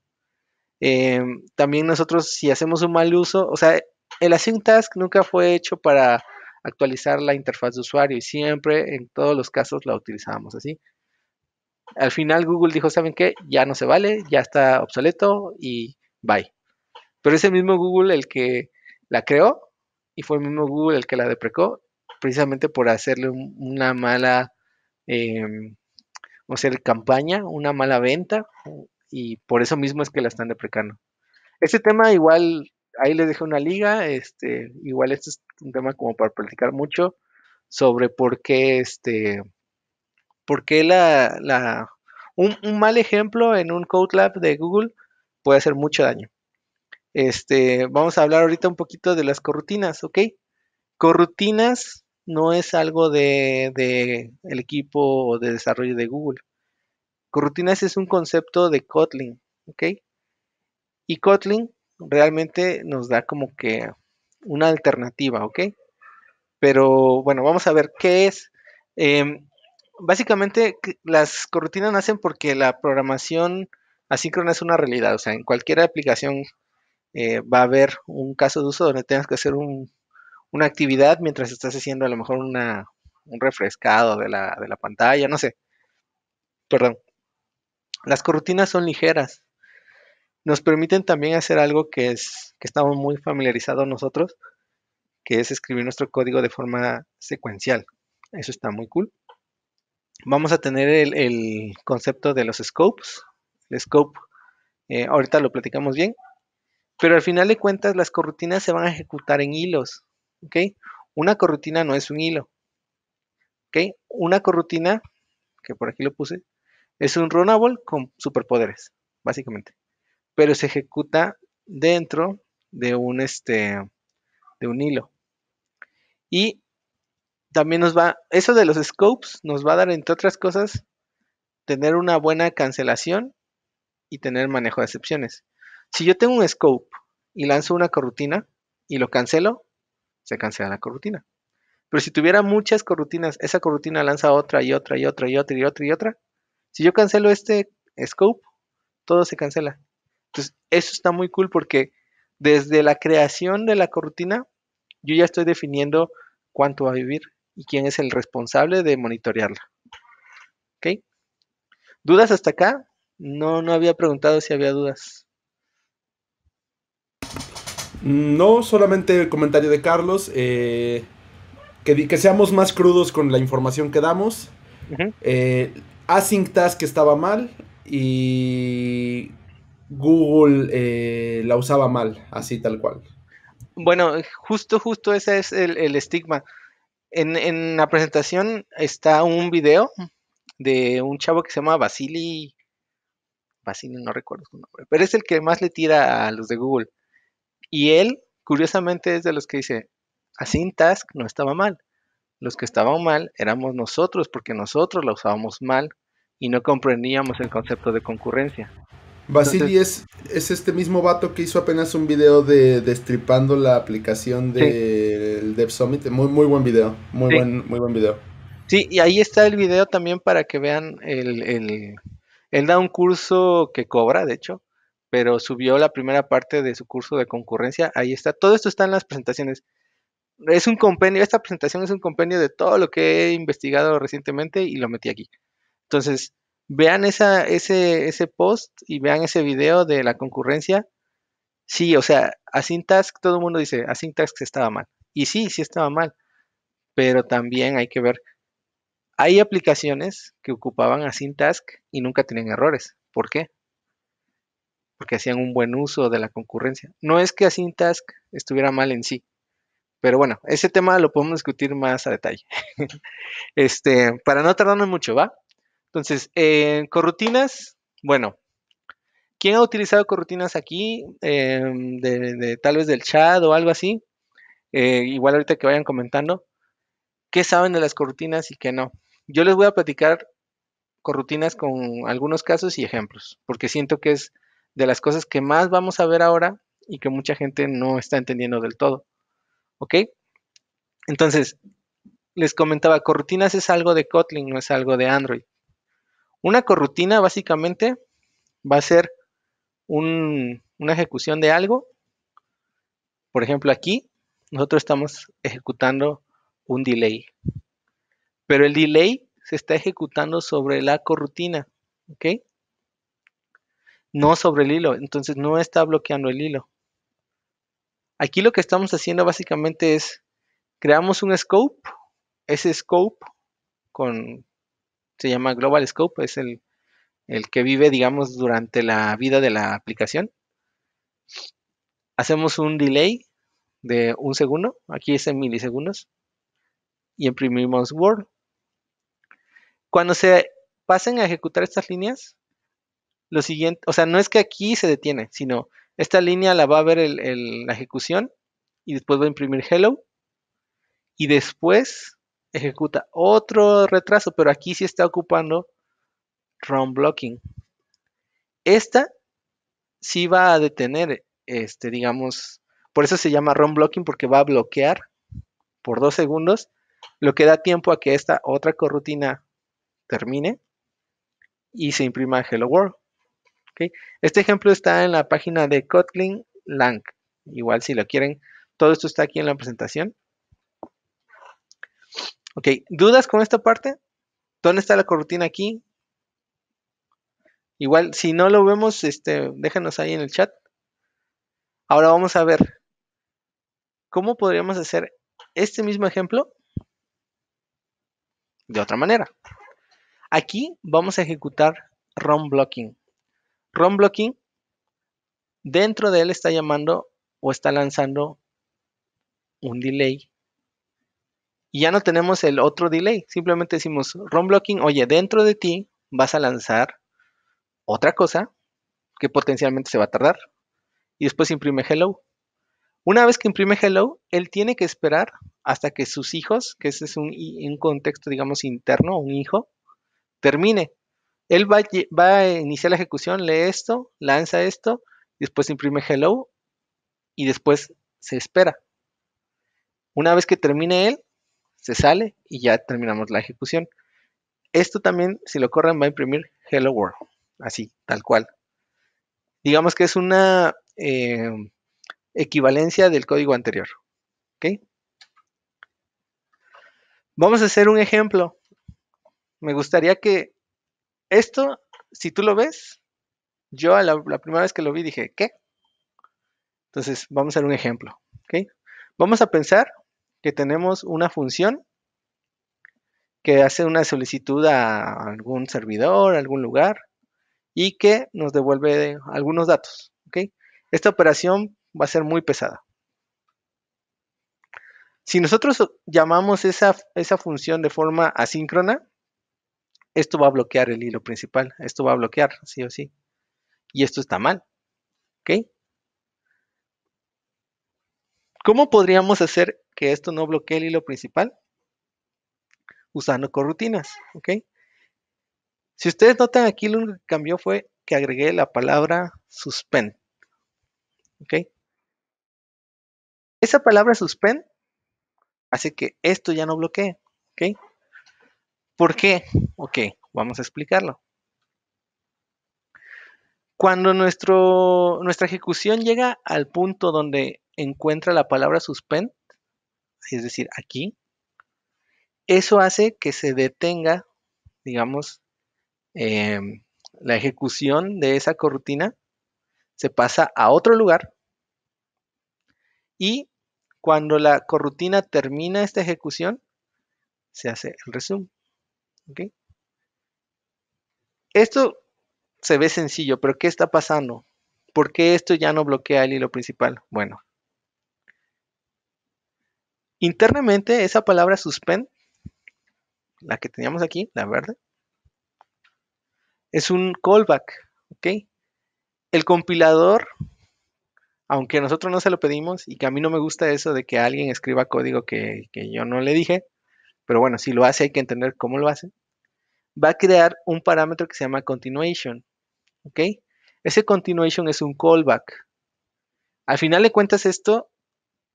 Em, también nosotros si hacemos un mal uso, o sea, el Async Task nunca fue hecho para actualizar la interfaz de usuario y siempre en todos los casos la utilizábamos así. Al final Google dijo, ¿saben qué? Ya no se vale, ya está obsoleto y bye. Pero ese mismo Google el que la creó y fue el mismo Google el que la deprecó precisamente por hacerle una mala, em, o campaña, una mala venta, y por eso mismo es que la están deprecando. Este tema igual, ahí les dejé una liga, este, igual este es un tema como para platicar mucho sobre por qué, este, por qué la, la un, un, mal ejemplo en un Code Lab de Google puede hacer mucho daño. Este, vamos a hablar ahorita un poquito de las corrutinas, ¿ok? Corrutinas no es algo de, el equipo de desarrollo de Google. Corrutinas es un concepto de Kotlin, ¿ok? Y Kotlin realmente nos da como que una alternativa, ¿ok? Pero bueno, vamos a ver qué es. Em, básicamente las corrutinas nacen porque la programación asíncrona es una realidad, o sea, en cualquier aplicación eh, va a haber un caso de uso donde tengas que hacer un, una actividad mientras estás haciendo a lo mejor un refrescado de la, pantalla, no sé. Perdón. Las corrutinas son ligeras. Nos permiten también hacer algo que, es, que estamos muy familiarizados nosotros, que es escribir nuestro código de forma secuencial. Eso está muy cool. Vamos a tener el, concepto de los scopes. El scope, eh, ahorita lo platicamos bien, pero al final de cuentas las corrutinas se van a ejecutar en hilos. ¿ok? Una corrutina no es un hilo, ¿ok? Una corrutina, que por aquí lo puse, es un runnable con superpoderes, básicamente. Pero se ejecuta dentro de un, este, de un hilo. Y también nos va, eso de los scopes nos va a dar, entre otras cosas, tener una buena cancelación y tener manejo de excepciones. Si yo tengo un scope y lanzo una corrutina y lo cancelo, se cancela la corrutina. Pero si tuviera muchas corrutinas, esa corrutina lanza otra y otra y otra y otra y otra y otra. Si yo cancelo este scope, todo se cancela. Entonces, eso está muy cool porque desde la creación de la corrutina, yo ya estoy definiendo cuánto va a vivir y quién es el responsable de monitorearla. ¿Ok? ¿Dudas hasta acá? No, no había preguntado si había dudas. Mm, no, solamente el comentario de Carlos. Eh, que, que, seamos más crudos con la información que damos. Eh, AsyncTask estaba mal y Google eh, la usaba mal, así tal cual. Bueno, justo, justo ese es el, estigma. En, en, la presentación está un video de un chavo que se llama Vasily. Vasily, no recuerdo su nombre, pero es el que más le tira a los de Google. Y él, curiosamente, es de los que dice, en Task no estaba mal. Los que estaban mal éramos nosotros porque nosotros la usábamos mal y no comprendíamos el concepto de concurrencia. Basili es, este mismo vato que hizo apenas un video de destripando la aplicación del de Dev Summit. Muy, muy buen video. Muy, buen, muy buen video. Sí, y ahí está el video también para que vean el, el, él da un curso que cobra, de hecho, pero subió la primera parte de su curso de concurrencia. Ahí está. Todo esto está en las presentaciones. Es un compendio, esta presentación es un compendio de todo lo que he investigado recientemente y lo metí aquí. Entonces, vean ese, post y vean ese video de la concurrencia. Sí, o sea, Sintax, todo el mundo dice, Sintax estaba mal. Y sí, sí estaba mal. Pero también hay que ver, hay aplicaciones que ocupaban task y nunca tenían errores. ¿Por qué? porque hacían un buen uso de la concurrencia. No es que Async Task estuviera mal en sí, pero bueno, ese tema lo podemos discutir más a detalle. (laughs) este, para no tardarnos mucho, ¿va? Entonces, corrutinas, bueno, ¿quién ha utilizado corrutinas aquí? Em, tal vez del chat o algo así. Eh, igual ahorita que vayan comentando. ¿Qué saben de las corrutinas y qué no? Yo les voy a platicar corrutinas con algunos casos y ejemplos, porque siento que es de las cosas que más vamos a ver ahora y que mucha gente no está entendiendo del todo. ¿Ok? Entonces, les comentaba, corrutinas es algo de Kotlin, no es algo de Android. Una corrutina básicamente va a ser una ejecución de algo. Por ejemplo, aquí nosotros estamos ejecutando un delay. Pero el delay se está ejecutando sobre la corrutina. ¿Ok? no sobre el hilo, entonces no está bloqueando el hilo. Aquí lo que estamos haciendo básicamente es, creamos un scope, ese scope con, se llama Global Scope, es el, el que vive, digamos, durante la vida de la aplicación. Hacemos un delay de un segundo, aquí es en milisegundos, y imprimimos Word. Cuando se pasen a ejecutar estas líneas, lo siguiente, o sea, no es que aquí se detiene, sino esta línea la va a ver la ejecución y después va a imprimir hello y después ejecuta otro retraso, pero aquí sí está ocupando run blocking. Esta sí va a detener, este, digamos, por eso se llama run blocking porque va a bloquear por dos segundos, lo que da tiempo a que esta otra corrutina termine y se imprima Hello World. Este ejemplo está en la página de Kotlin Lang. Igual si lo quieren, todo esto está aquí en la presentación. Ok, ¿dudas con esta parte? ¿Dónde está la corrutina aquí? Igual, si no lo vemos, este, déjanos ahí en el chat. Ahora vamos a ver cómo podríamos hacer este mismo ejemplo de otra manera. Aquí vamos a ejecutar ROM blocking. ROM blocking, dentro de él está llamando o está lanzando un delay. Y ya no tenemos el otro delay, simplemente decimos ROM blocking, oye, dentro de ti vas a lanzar otra cosa que potencialmente se va a tardar. Y después imprime hello. Una vez que imprime hello, él tiene que esperar hasta que sus hijos, que ese es un, un contexto, digamos, interno, un hijo, termine. Él va, a iniciar la ejecución, lee esto, lanza esto, después imprime hello y después se espera. Una vez que termine él, se sale y ya terminamos la ejecución. Esto también, si lo corren, va a imprimir hello world, así, tal cual. Digamos que es una em, equivalencia del código anterior. Vamos a hacer un ejemplo. Me gustaría que esto, si tú lo ves, yo la, primera vez que lo vi dije, ¿qué? Entonces, vamos a hacer un ejemplo. Vamos a pensar que tenemos una función que hace una solicitud a algún servidor, a algún lugar, y que nos devuelve algunos datos. Esta operación va a ser muy pesada. Si nosotros llamamos esa, esa función de forma asíncrona, esto va a bloquear el hilo principal, esto va a bloquear, sí o sí. Y esto está mal, ¿ok? ¿Cómo podríamos hacer que esto no bloquee el hilo principal? Usando corrutinas, ¿ok? Si ustedes notan aquí, lo único que cambió fue que agregué la palabra suspend, ¿ok? Esa palabra suspend hace que esto ya no bloquee, ¿ok? ¿Por qué? Ok, vamos a explicarlo. Cuando nuestra ejecución llega al punto donde encuentra la palabra suspend, es decir, aquí, eso hace que se detenga, digamos, em, la ejecución de esa corrutina, se pasa a otro lugar y cuando la corrutina termina esta ejecución, se hace el resumen. Esto se ve sencillo, pero ¿qué está pasando? ¿Por qué esto ya no bloquea el hilo principal? Bueno, internamente esa palabra suspend, la que teníamos aquí, la verde, es un callback, El compilador, aunque nosotros no se lo pedimos y que a mí no me gusta eso de que alguien escriba código que, que yo no le dije, pero bueno, si lo hace hay que entender cómo lo hace va a crear un parámetro que se llama continuation. ¿Ok? Ese continuation es un callback. Al final de cuentas esto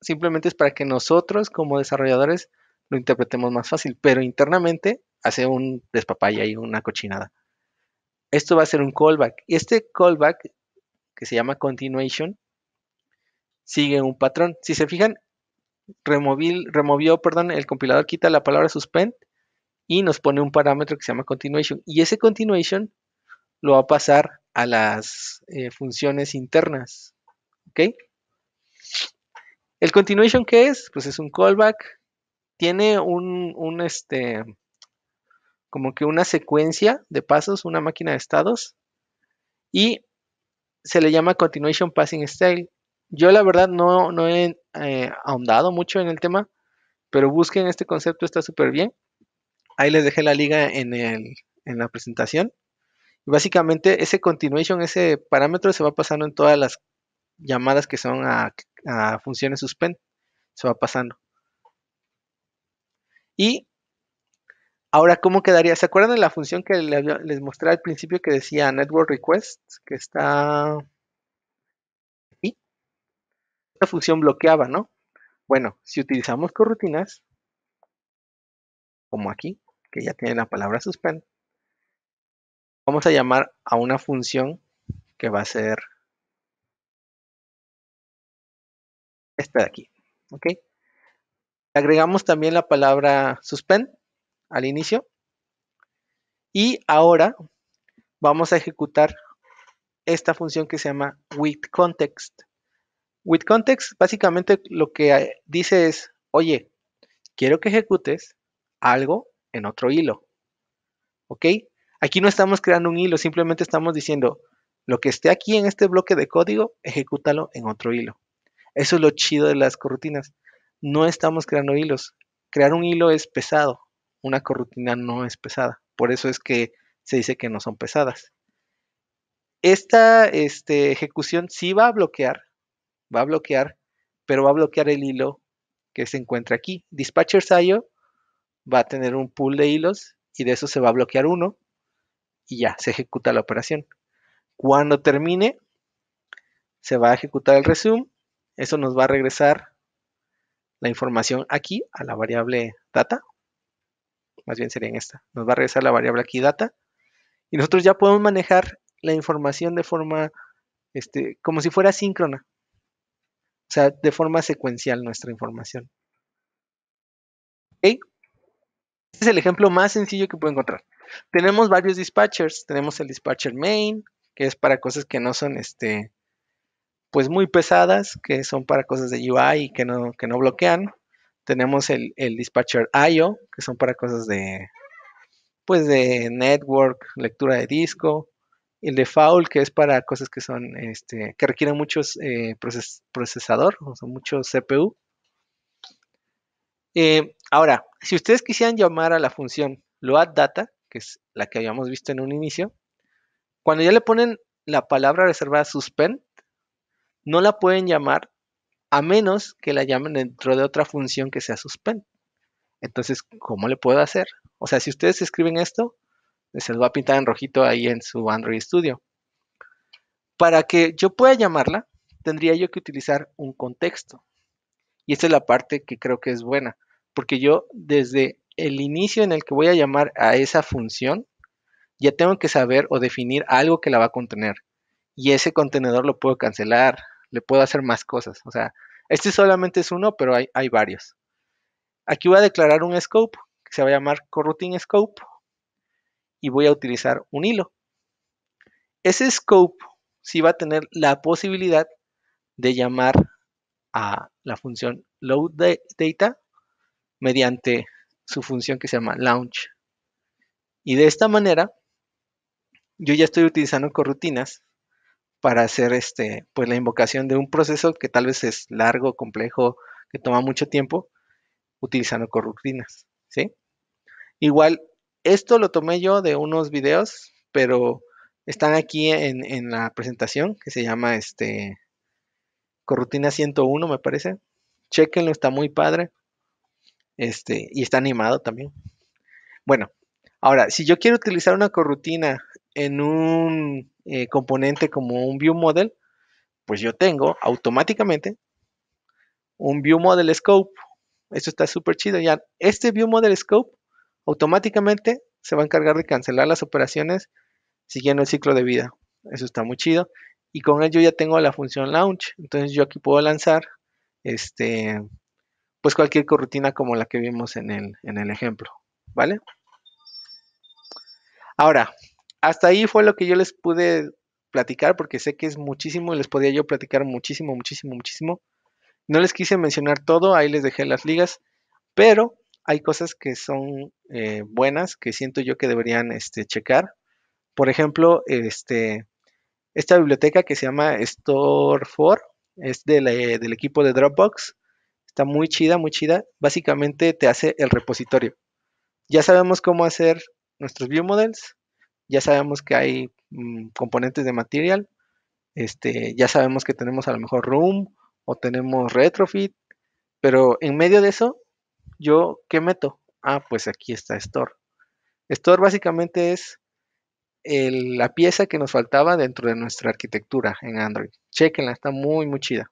simplemente es para que nosotros como desarrolladores lo interpretemos más fácil, pero internamente hace un despapaya y una cochinada. Esto va a ser un callback. Y este callback, que se llama continuation, sigue un patrón. Si se fijan, removió perdón, el compilador, quita la palabra suspend y nos pone un parámetro que se llama continuation. Y ese continuation lo va a pasar a las eh, funciones internas. ¿Ok? ¿El continuation qué es? Pues es un callback. Tiene un, este, como que una secuencia de pasos, una máquina de estados. Y se le llama continuation passing style. Yo la verdad no, no he eh, ahondado mucho en el tema, pero busquen este concepto, está súper bien. Ahí les dejé la liga en, la presentación. Y básicamente ese continuation, ese parámetro se va pasando en todas las llamadas que son a, funciones suspend. Se va pasando. Y ahora, ¿cómo quedaría? ¿Se acuerdan de la función que les mostré al principio que decía network request? Que está aquí. Esta función bloqueaba, ¿no? Bueno, si utilizamos corrutinas, como aquí, que ya tiene la palabra suspend, vamos a llamar a una función que va a ser esta de aquí. ¿ok? Agregamos también la palabra suspend al inicio. Y ahora vamos a ejecutar esta función que se llama with context. With context básicamente lo que dice es, oye, quiero que ejecutes algo en otro hilo. ¿Ok? Aquí no estamos creando un hilo, simplemente estamos diciendo, lo que esté aquí en este bloque de código, ejecútalo en otro hilo. Eso es lo chido de las corrutinas. No estamos creando hilos. Crear un hilo es pesado. Una corrutina no es pesada. Por eso es que se dice que no son pesadas. Esta este, ejecución sí va a bloquear, va a bloquear, pero va a bloquear el hilo que se encuentra aquí. sayo va a tener un pool de hilos y de eso se va a bloquear uno y ya se ejecuta la operación. Cuando termine, se va a ejecutar el resume. Eso nos va a regresar la información aquí a la variable data. Más bien sería en esta. Nos va a regresar la variable aquí data. Y nosotros ya podemos manejar la información de forma, este, como si fuera síncrona. O sea, de forma secuencial nuestra información. Este es el ejemplo más sencillo que puedo encontrar. Tenemos varios dispatchers. Tenemos el dispatcher main, que es para cosas que no son este, pues muy pesadas, que son para cosas de UI y que no, que no bloquean. Tenemos el, el dispatcher IO, que son para cosas de, pues de network, lectura de disco. El de que es para cosas que son, este, que requieren muchos eh, procesador, o sea, mucho CPU. Eh, Ahora, si ustedes quisieran llamar a la función loaddata, que es la que habíamos visto en un inicio, cuando ya le ponen la palabra reservada suspend, no la pueden llamar a menos que la llamen dentro de otra función que sea suspend. Entonces, ¿cómo le puedo hacer? O sea, si ustedes escriben esto, se lo va a pintar en rojito ahí en su Android Studio. Para que yo pueda llamarla, tendría yo que utilizar un contexto. Y esta es la parte que creo que es buena porque yo desde el inicio en el que voy a llamar a esa función, ya tengo que saber o definir algo que la va a contener. Y ese contenedor lo puedo cancelar, le puedo hacer más cosas. O sea, este solamente es uno, pero hay, varios. Aquí voy a declarar un scope que se va a llamar coroutine scope y voy a utilizar un hilo. Ese scope sí va a tener la posibilidad de llamar a la función load data mediante su función que se llama launch. Y de esta manera, yo ya estoy utilizando corrutinas para hacer este, pues la invocación de un proceso que tal vez es largo, complejo, que toma mucho tiempo, utilizando corrutinas, ¿sí? Igual, esto lo tomé yo de unos videos, pero están aquí en, la presentación que se llama este, corrutina 101, me parece. Chequenlo, está muy padre. Este, y está animado también. Bueno, ahora, si yo quiero utilizar una corrutina en un eh, componente como un view model, pues yo tengo automáticamente un view model scope. Esto está súper chido. Ya, este view model scope automáticamente se va a encargar de cancelar las operaciones siguiendo el ciclo de vida. Eso está muy chido. Y con ello ya tengo la función launch. Entonces yo aquí puedo lanzar este pues cualquier corrutina como la que vimos en el, ejemplo, ¿vale? Ahora, hasta ahí fue lo que yo les pude platicar porque sé que es muchísimo y les podía yo platicar muchísimo, muchísimo, muchísimo. No les quise mencionar todo, ahí les dejé las ligas, pero hay cosas que son eh, buenas que siento yo que deberían este, checar. Por ejemplo, este, esta biblioteca que se llama store for es del equipo de Dropbox. Está muy chida, muy chida. Básicamente te hace el repositorio. Ya sabemos cómo hacer nuestros view models. Ya sabemos que hay mm, componentes de material. Este, ya sabemos que tenemos a lo mejor room o tenemos retrofit. Pero en medio de eso, ¿yo qué meto? Ah, pues aquí está store. Store básicamente es la pieza que nos faltaba dentro de nuestra arquitectura en Android. Chequenla, está muy, muy chida.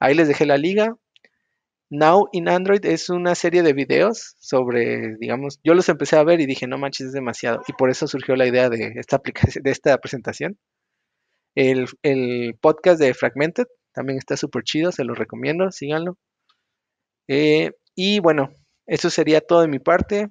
Ahí les dejé la liga. Now in Android es una serie de videos sobre, digamos, yo los empecé a ver y dije, no manches, es demasiado. Y por eso surgió la idea de esta, aplicación, de esta presentación. El, podcast de Fragmented también está súper chido, se los recomiendo, síganlo. Eh, y bueno, eso sería todo de mi parte.